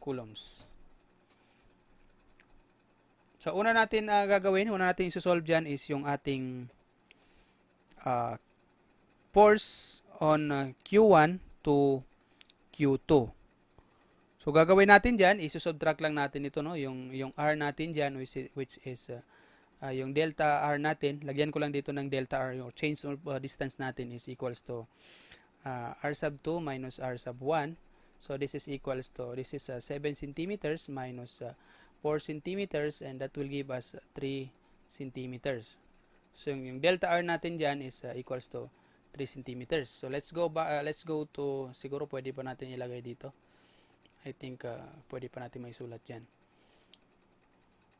coulombs. So, una natin uh, gagawin, una natin isosolve dyan is yung ating uh, force on uh, Q1 to Q2. So, gagawin natin dyan, isusubtract lang natin ito, no? yung, yung R natin dyan, which is, which is uh, uh, yung delta R natin, lagyan ko lang dito ng delta R, yung change of uh, distance natin is equals to uh, r sub 2 minus r sub 1. So this is equals to, this is uh, 7 centimeters minus uh, 4 centimeters and that will give us 3 uh, centimeters. So yung, yung delta r natin dyan is uh, equals to 3 centimeters. So let's go ba, uh, let's go to, siguro pwede pa natin ilagay dito. I think uh, pwede pa natin may sulat dyan.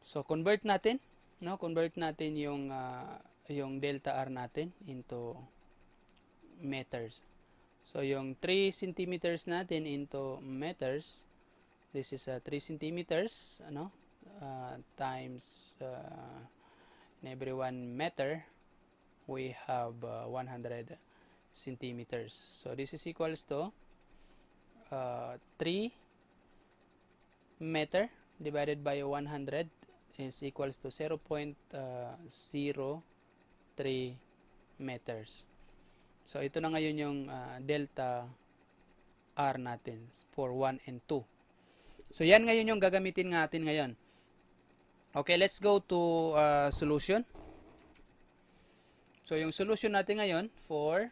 So convert natin, no? Convert natin yung uh, yung delta r natin into meters. So, yung 3 centimeters natin into meters, this is uh, 3 centimeters, ano, uh, times uh, in every 1 meter, we have uh, 100 centimeters. So, this is equals to uh, 3 meter divided by 100 is equals to 0.03 uh, meters. So, ito na ngayon yung uh, delta R natin for 1 and 2. So, yan ngayon yung gagamitin natin ngayon. Okay, let's go to uh, solution. So, yung solution natin ngayon for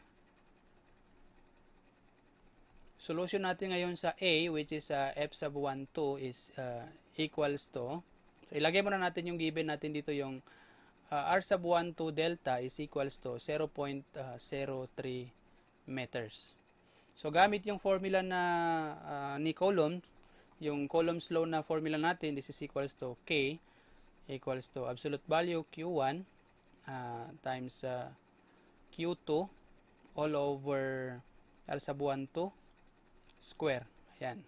solution natin ngayon sa A, which is uh, F sub 1, 2 is uh, equals to. So, ilagay muna natin yung given natin dito yung uh, R sub 1 to delta is equals to 0.03 ah, meters. So gamit yung formula na uh, ni Coulomb, yung Coulomb's law na formula natin, this is equals to K equals to absolute value Q1 uh, times uh, Q2 all over R sub 1 to square. Ayan.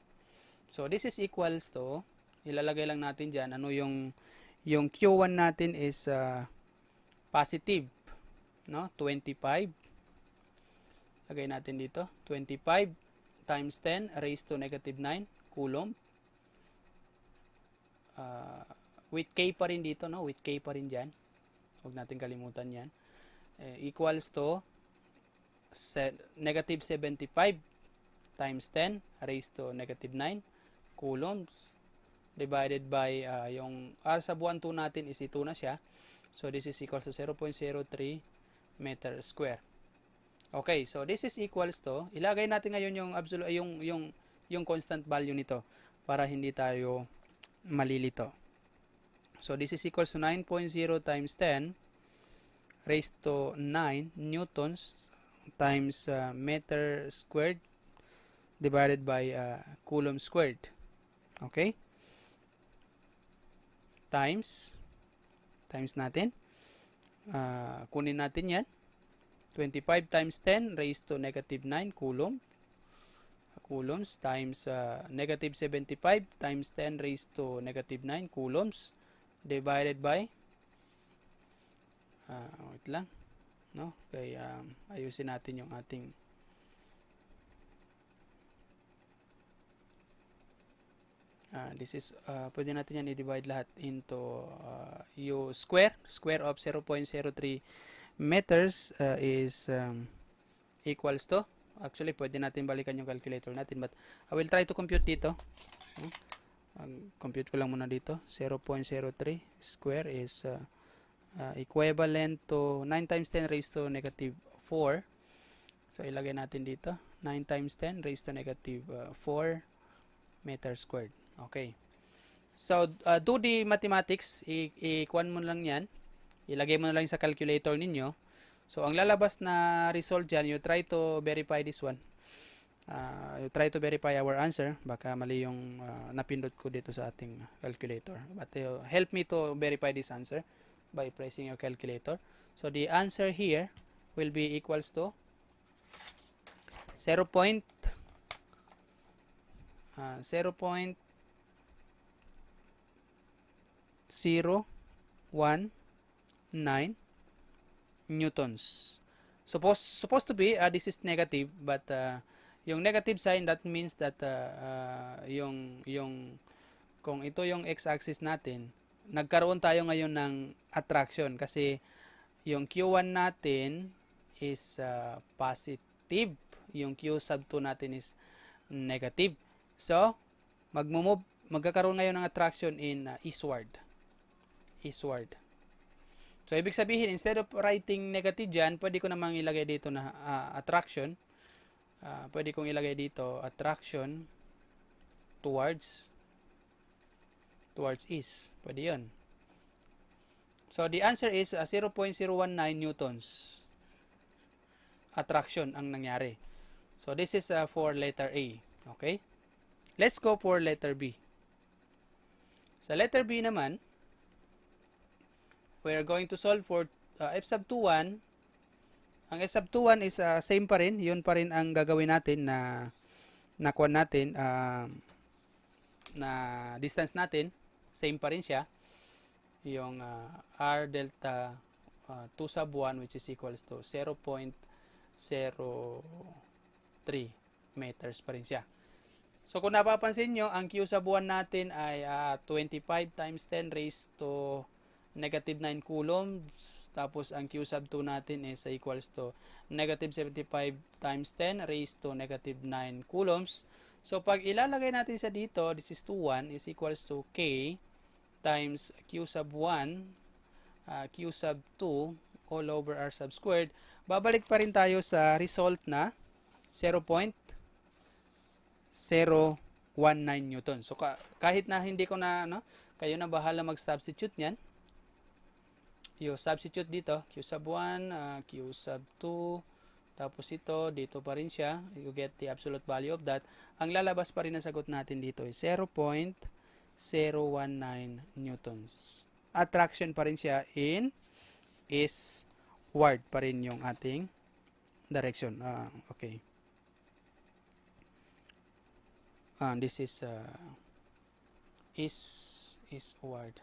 So this is equals to, ilalagay lang natin dyan, ano yung yung Q1 natin is uh, positive, no? 25. Lagay natin dito, 25 times 10 raised to negative 9 coulomb. Uh, with K pa rin dito, no? With K pa rin dyan. Huwag natin kalimutan yan. Eh, equals to set, negative 75 times 10 raised to negative 9 coulombs divided by uh, yung R sub 1, 2 natin is ito na siya. So, this is equals to 0.03 meter square. Okay, so this is equals to, ilagay natin ngayon yung, absolute, yung, yung, yung constant value nito para hindi tayo malilito. So, this is equals to 9.0 times 10 raised to 9 newtons times uh, meter squared divided by uh, coulomb squared. Okay? times times natin. Uh, kunin natin yan. 25 times 10 raised to negative 9 coulomb. Coulombs times uh, negative 75 times 10 raised to negative 9 coulombs divided by uh, wait lang. No? Okay, um, ayusin natin yung ating Uh, this is, uh, pwede natin yan i-divide lahat into uh, u square. Square of 0.03 meters uh, is um, equals to, actually pwede natin balikan yung calculator natin but I will try to compute dito. Uh, compute ko lang muna dito. 0.03 square is uh, uh, equivalent to 9 times 10 raised to negative 4. So ilagay natin dito. 9 times 10 raised to negative uh, 4 meter squared. Okay. So, uh, do the mathematics, i-kuan mo lang yan. Ilagay mo na lang sa calculator ninyo. So, ang lalabas na result dyan, you try to verify this one. Uh, you try to verify our answer. Baka mali yung uh, napindot ko dito sa ating calculator. But uh, help me to verify this answer by pressing your calculator. So, the answer here will be equals to 0. uh, 0. 0, 1, 9 newtons. Suppose, supposed to be, uh, this is negative, but uh, yung negative sign, that means that uh, uh, yung, yung, kung ito yung x-axis natin, nagkaroon tayo ngayon ng attraction kasi yung Q1 natin is uh, positive. Yung Q sub 2 natin is negative. So, magmumove, magkakaroon ngayon ng attraction in uh, eastward eastward. So, ibig sabihin, instead of writing negative dyan, pwede ko namang ilagay dito na uh, attraction. Uh, pwede kong ilagay dito, attraction towards towards east. Pwede yun. So, the answer is uh, ah, 0.019 newtons. Attraction ang nangyari. So, this is uh, for letter A. Okay? Let's go for letter B. Sa letter B naman, we are going to solve for uh, f sub 21. Ang f sub 21 is uh, same pa rin. Yun pa rin ang gagawin natin na nakuha natin uh, na distance natin. Same pa rin siya. Yung uh, r delta uh, 2 sub 1 which is equals to 0.03 meters pa rin siya. So kung napapansin nyo, ang Q sub 1 natin ay uh, 25 times 10 raised to negative 9 coulombs. Tapos, ang Q sub 2 natin is equals to negative 75 times 10 raised to negative 9 coulombs. So, pag ilalagay natin sa dito, this is 2, 1 is equals to K times Q sub 1, uh, Q sub 2 all over R sub squared. Babalik pa rin tayo sa result na 0.019 newton. So, kahit na hindi ko na, ano, kayo na bahala mag-substitute niyan. Q substitute dito, Q sub 1, uh, ah, Q sub 2, tapos ito, dito pa rin siya. You get the absolute value of that. Ang lalabas pa rin na sagot natin dito is 0.019 newtons. Attraction pa rin siya in is ward pa rin yung ating direction. Uh, okay. Uh, this is uh, is is ward.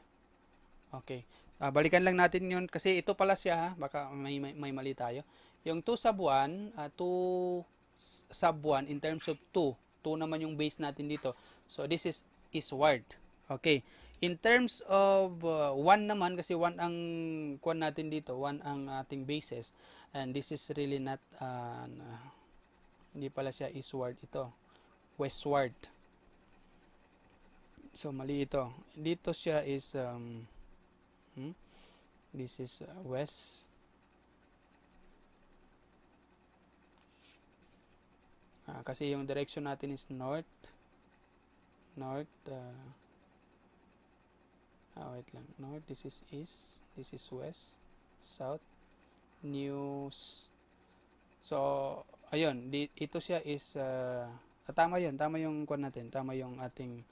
Okay. Ah, balikan lang natin yun kasi ito pala siya ha, baka may, may, may mali tayo. Yung 2 sub 1, uh, 2 sub 1 in terms of 2. 2 naman yung base natin dito. So this is isward. Okay. In terms of 1 uh, ah, naman kasi 1 ang kuan natin dito, 1 ang ating bases and this is really not uh, hindi pala siya isward ito. Westward. So mali ito. Dito siya is um, hmm? this is uh, west Ah, kasi yung direction natin is north north uh, oh, wait lang north this is east this is west south news so ayun di, ito siya is uh, ah, tama yun tama yung kwan natin tama yung ating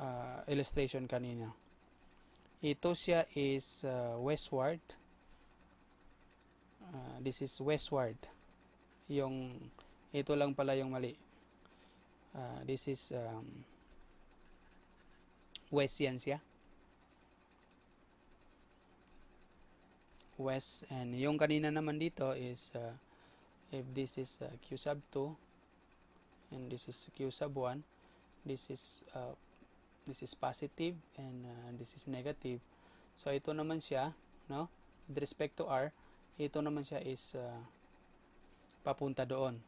uh, illustration kanina Ethiopia is uh, westward. Uh, this is westward. Yung ito lang pala yung mali. Uh, this is um, west yan siya. West and yung kanina naman dito is uh, if this is uh, q sub 2 and this is q sub 1 this is uh, this is positive and uh, this is negative so ito naman siya no with respect to r ito naman siya is uh, papunta doon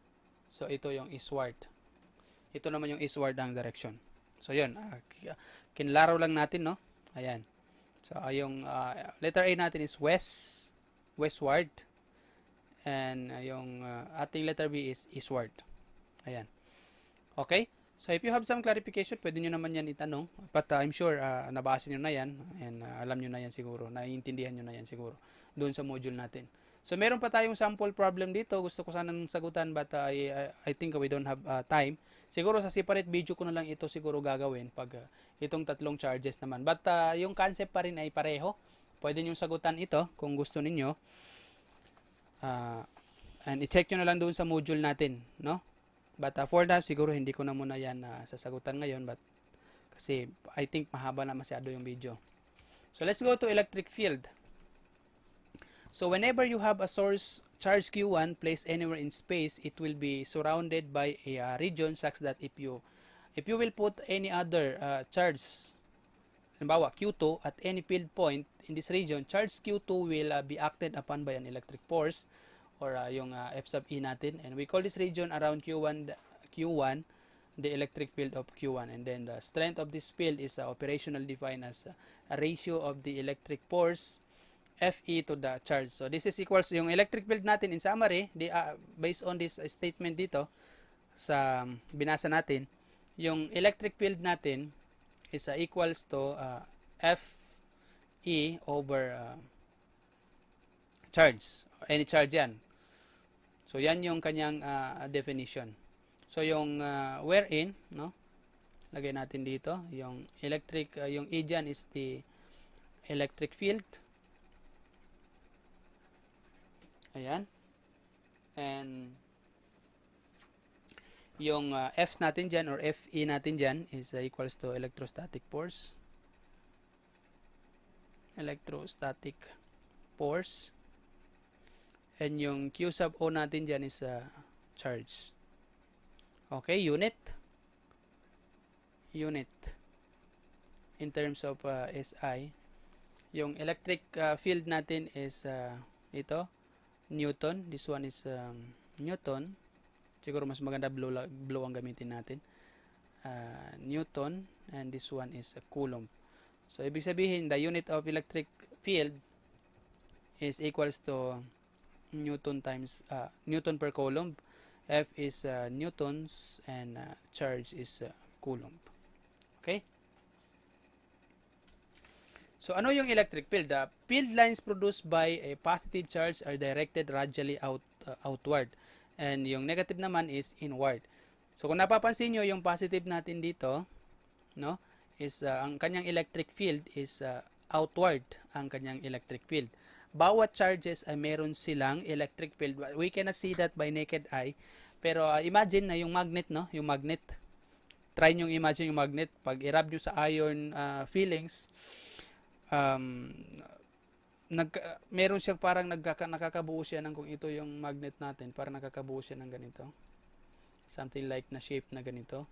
so ito yung eastward ito naman yung eastward ang direction so yun uh, kinlaro lang natin no ayan so uh, yung uh, letter A natin is west westward and uh, yung uh, ating letter B is eastward ayan okay So if you have some clarification, pwede nyo naman yan itanong. But uh, I'm sure uh, nabasa nyo na yan and uh, alam nyo na yan siguro, naiintindihan nyo na yan siguro doon sa module natin. So meron pa tayong sample problem dito. Gusto ko sanang sagutan but uh, I, I think we don't have uh, time. Siguro sa separate video ko na lang ito siguro gagawin pag uh, itong tatlong charges naman. But uh, yung concept pa rin ay pareho. Pwede nyo sagutan ito kung gusto ninyo. Uh, and i-check nyo na lang doon sa module natin. No? But uh, for that, siguro hindi ko na muna yan uh, sasagutan ngayon. But, kasi I think mahaba na masyado yung video. So, let's go to electric field. So, whenever you have a source charge Q1 placed anywhere in space, it will be surrounded by a uh, region such that if you if you will put any other uh, charge, halimbawa Q2 at any field point in this region, charge Q2 will uh, be acted upon by an electric force or uh, yung uh, F sub E natin. And we call this region around Q1, Q1 the electric field of Q1. And then the strength of this field is uh, operational defined as uh, a ratio of the electric force Fe to the charge. So this is equals yung electric field natin in summary, di, uh, based on this statement dito sa um, binasa natin, yung electric field natin is uh, equals to uh, Fe over uh, charge. Any charge yan. So yan yung kanyang uh, definition. So yung uh, wherein, no? Lagay natin dito, yung electric uh, yung E dyan is the electric field. Ayan. And yung uh, F natin dyan or FE natin dyan is uh, equals to electrostatic force. Electrostatic force And yung Q sub O natin dyan is uh, charge. Okay, unit. Unit. In terms of uh, SI. Yung electric uh, field natin is uh, ito. Newton. This one is um, Newton. Siguro mas maganda blue, blue ang gamitin natin. Uh, Newton. And this one is a uh, Coulomb. So, ibig sabihin, the unit of electric field is equals to Newton times uh, Newton per coulomb. F is uh, Newtons and uh, charge is uh, coulomb. Okay? So, ano yung electric field? The uh, field lines produced by a positive charge are directed radially out, uh, outward. And yung negative naman is inward. So, kung napapansin niyo yung positive natin dito, no, is uh, ang kanyang electric field is uh, outward ang kanyang electric field bawat charges ay meron silang electric field. We cannot see that by naked eye. Pero uh, imagine na yung magnet, no? Yung magnet. Try nyo imagine yung magnet. Pag irab nyo sa iron uh, fillings, um, nag, uh, meron siya parang nagkaka, nakakabuo siya ng kung ito yung magnet natin. Parang nakakabuo siya ng ganito. Something like na shape na ganito.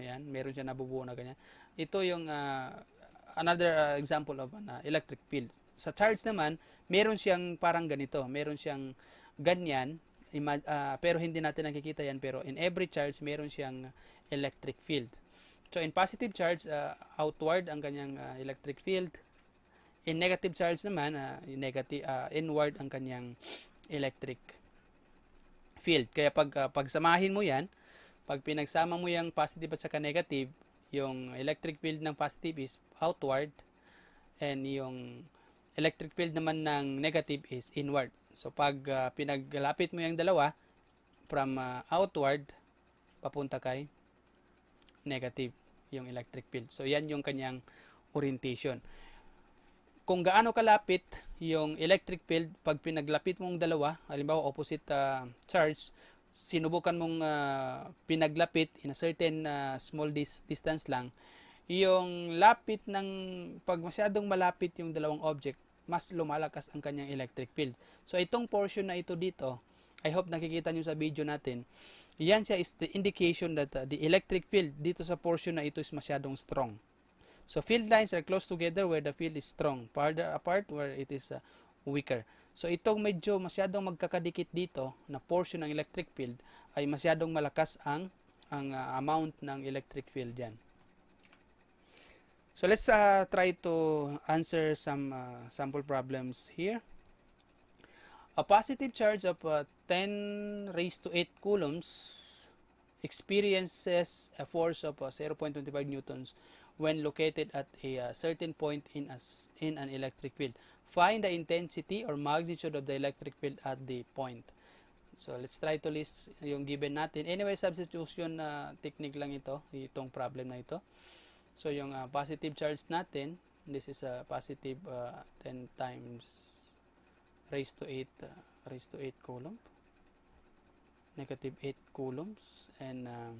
Ayan, meron siya nabubuo na ganyan. Ito yung uh, another uh, example of an uh, electric field. Sa charge naman, meron siyang parang ganito, meron siyang ganyan, uh, pero hindi natin nakikita yan, pero in every charge, meron siyang electric field. So in positive charge, uh, outward ang kanyang uh, electric field. In negative charge naman, uh, negative, uh, inward ang kanyang electric field. Kaya pag uh, pagsamahin mo yan, pag pinagsama mo yung positive at saka negative, yung electric field ng positive is outward and yung electric field naman ng negative is inward. So pag uh, pinaglapit mo yung dalawa from uh, outward papunta kay negative yung electric field. So yan yung kanyang orientation. Kung gaano kalapit yung electric field pag pinaglapit mong dalawa, halimbawa opposite uh, charge, sinubukan mong uh, pinaglapit in a certain uh, small dis distance lang, yung lapit ng, pag masyadong malapit yung dalawang object, mas lumalakas ang kanyang electric field. So, itong portion na ito dito, I hope nakikita nyo sa video natin, yan siya is the indication that uh, the electric field dito sa portion na ito is masyadong strong. So, field lines are close together where the field is strong, farther uh, apart where it is uh, weaker. So, itong medyo masyadong magkakadikit dito na portion ng electric field ay masyadong malakas ang, ang uh, amount ng electric field dyan. So let's uh, try to answer some uh, sample problems here. A positive charge of uh, 10 raised to 8 coulombs experiences a force of uh, 0.25 newtons when located at a uh, certain point in, a, in an electric field. Find the intensity or magnitude of the electric field at the point. So, let's try to list yung given natin. Anyway, substitution uh, technique lang ito, itong problem na ito. So yung uh, positive charge natin, this is a uh, positive uh, ah, 10 times raised to 8 uh, ah, raised to 8 coulomb negative 8 coulombs and uh,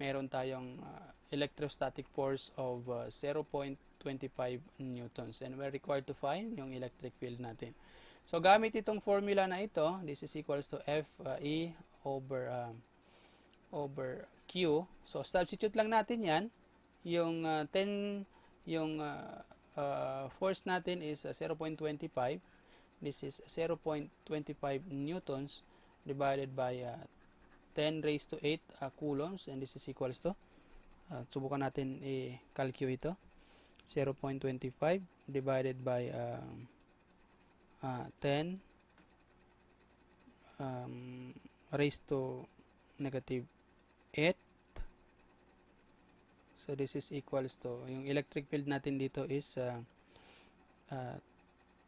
meron tayong uh, electrostatic force of uh, 0.25 newtons and we're required to find yung electric field natin. So gamit itong formula na ito, this is equals to F uh, E over uh, over Q. So, substitute lang natin yan. Yung uh, 10, yung uh, uh, force natin is uh, 0.25. This is 0.25 newtons divided by uh, 10 raised to 8 uh, coulombs and this is equals to uh, subukan natin i-calculate ito 0.25 divided by um, uh, 10 um, raised to negative 8 so this is equals to yung electric field natin dito is uh, uh,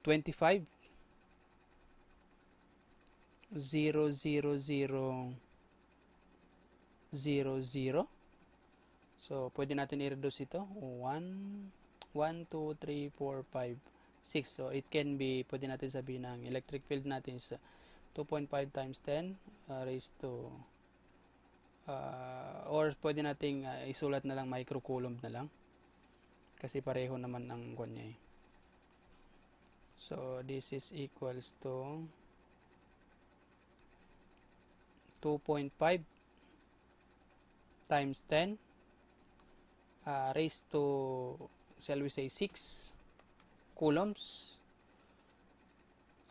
25 0 0 0 0 0 so pwede natin i-reduce ito 1 1 2 3 4 5 6 so it can be pwede natin sabihin ng electric field natin is 2.5 times 10 uh, raised to uh, or pwede nating uh, isulat na lang micro coulomb na lang kasi pareho naman ang kwan eh. so this is equals to 2.5 times 10 uh, ah, raised to shall we say 6 coulombs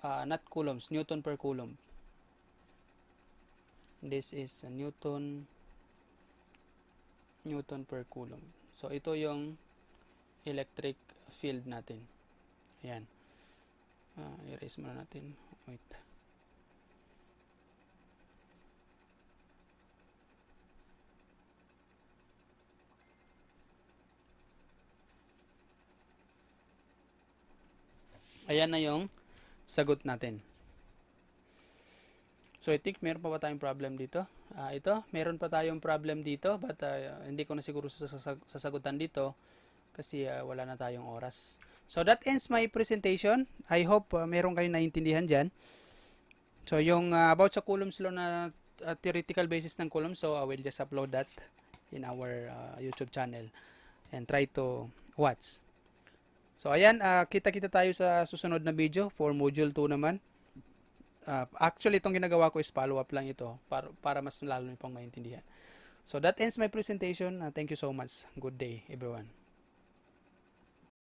uh, not coulombs newton per coulomb This is a Newton Newton per coulomb. So ito yung electric field natin. Ayan. Uh, erase muna natin. Wait. Ayan na yung sagot natin. So I think meron pa ba tayong problem dito? Uh, ito, meron pa tayong problem dito but uh, hindi ko na siguro sasag sasagutan dito kasi uh, wala na tayong oras. So that ends my presentation. I hope uh, meron kayong naiintindihan dyan. So yung uh, about sa Coulombs law na uh, theoretical basis ng Coulomb, so I will just upload that in our uh, YouTube channel and try to watch. So ayan, uh, kita-kita tayo sa susunod na video for module 2 naman. Uh, actually, itong ginagawa ko is follow-up lang ito para, para mas lalo nyo pang maintindihan. So that ends my presentation. Uh, thank you so much. Good day, everyone.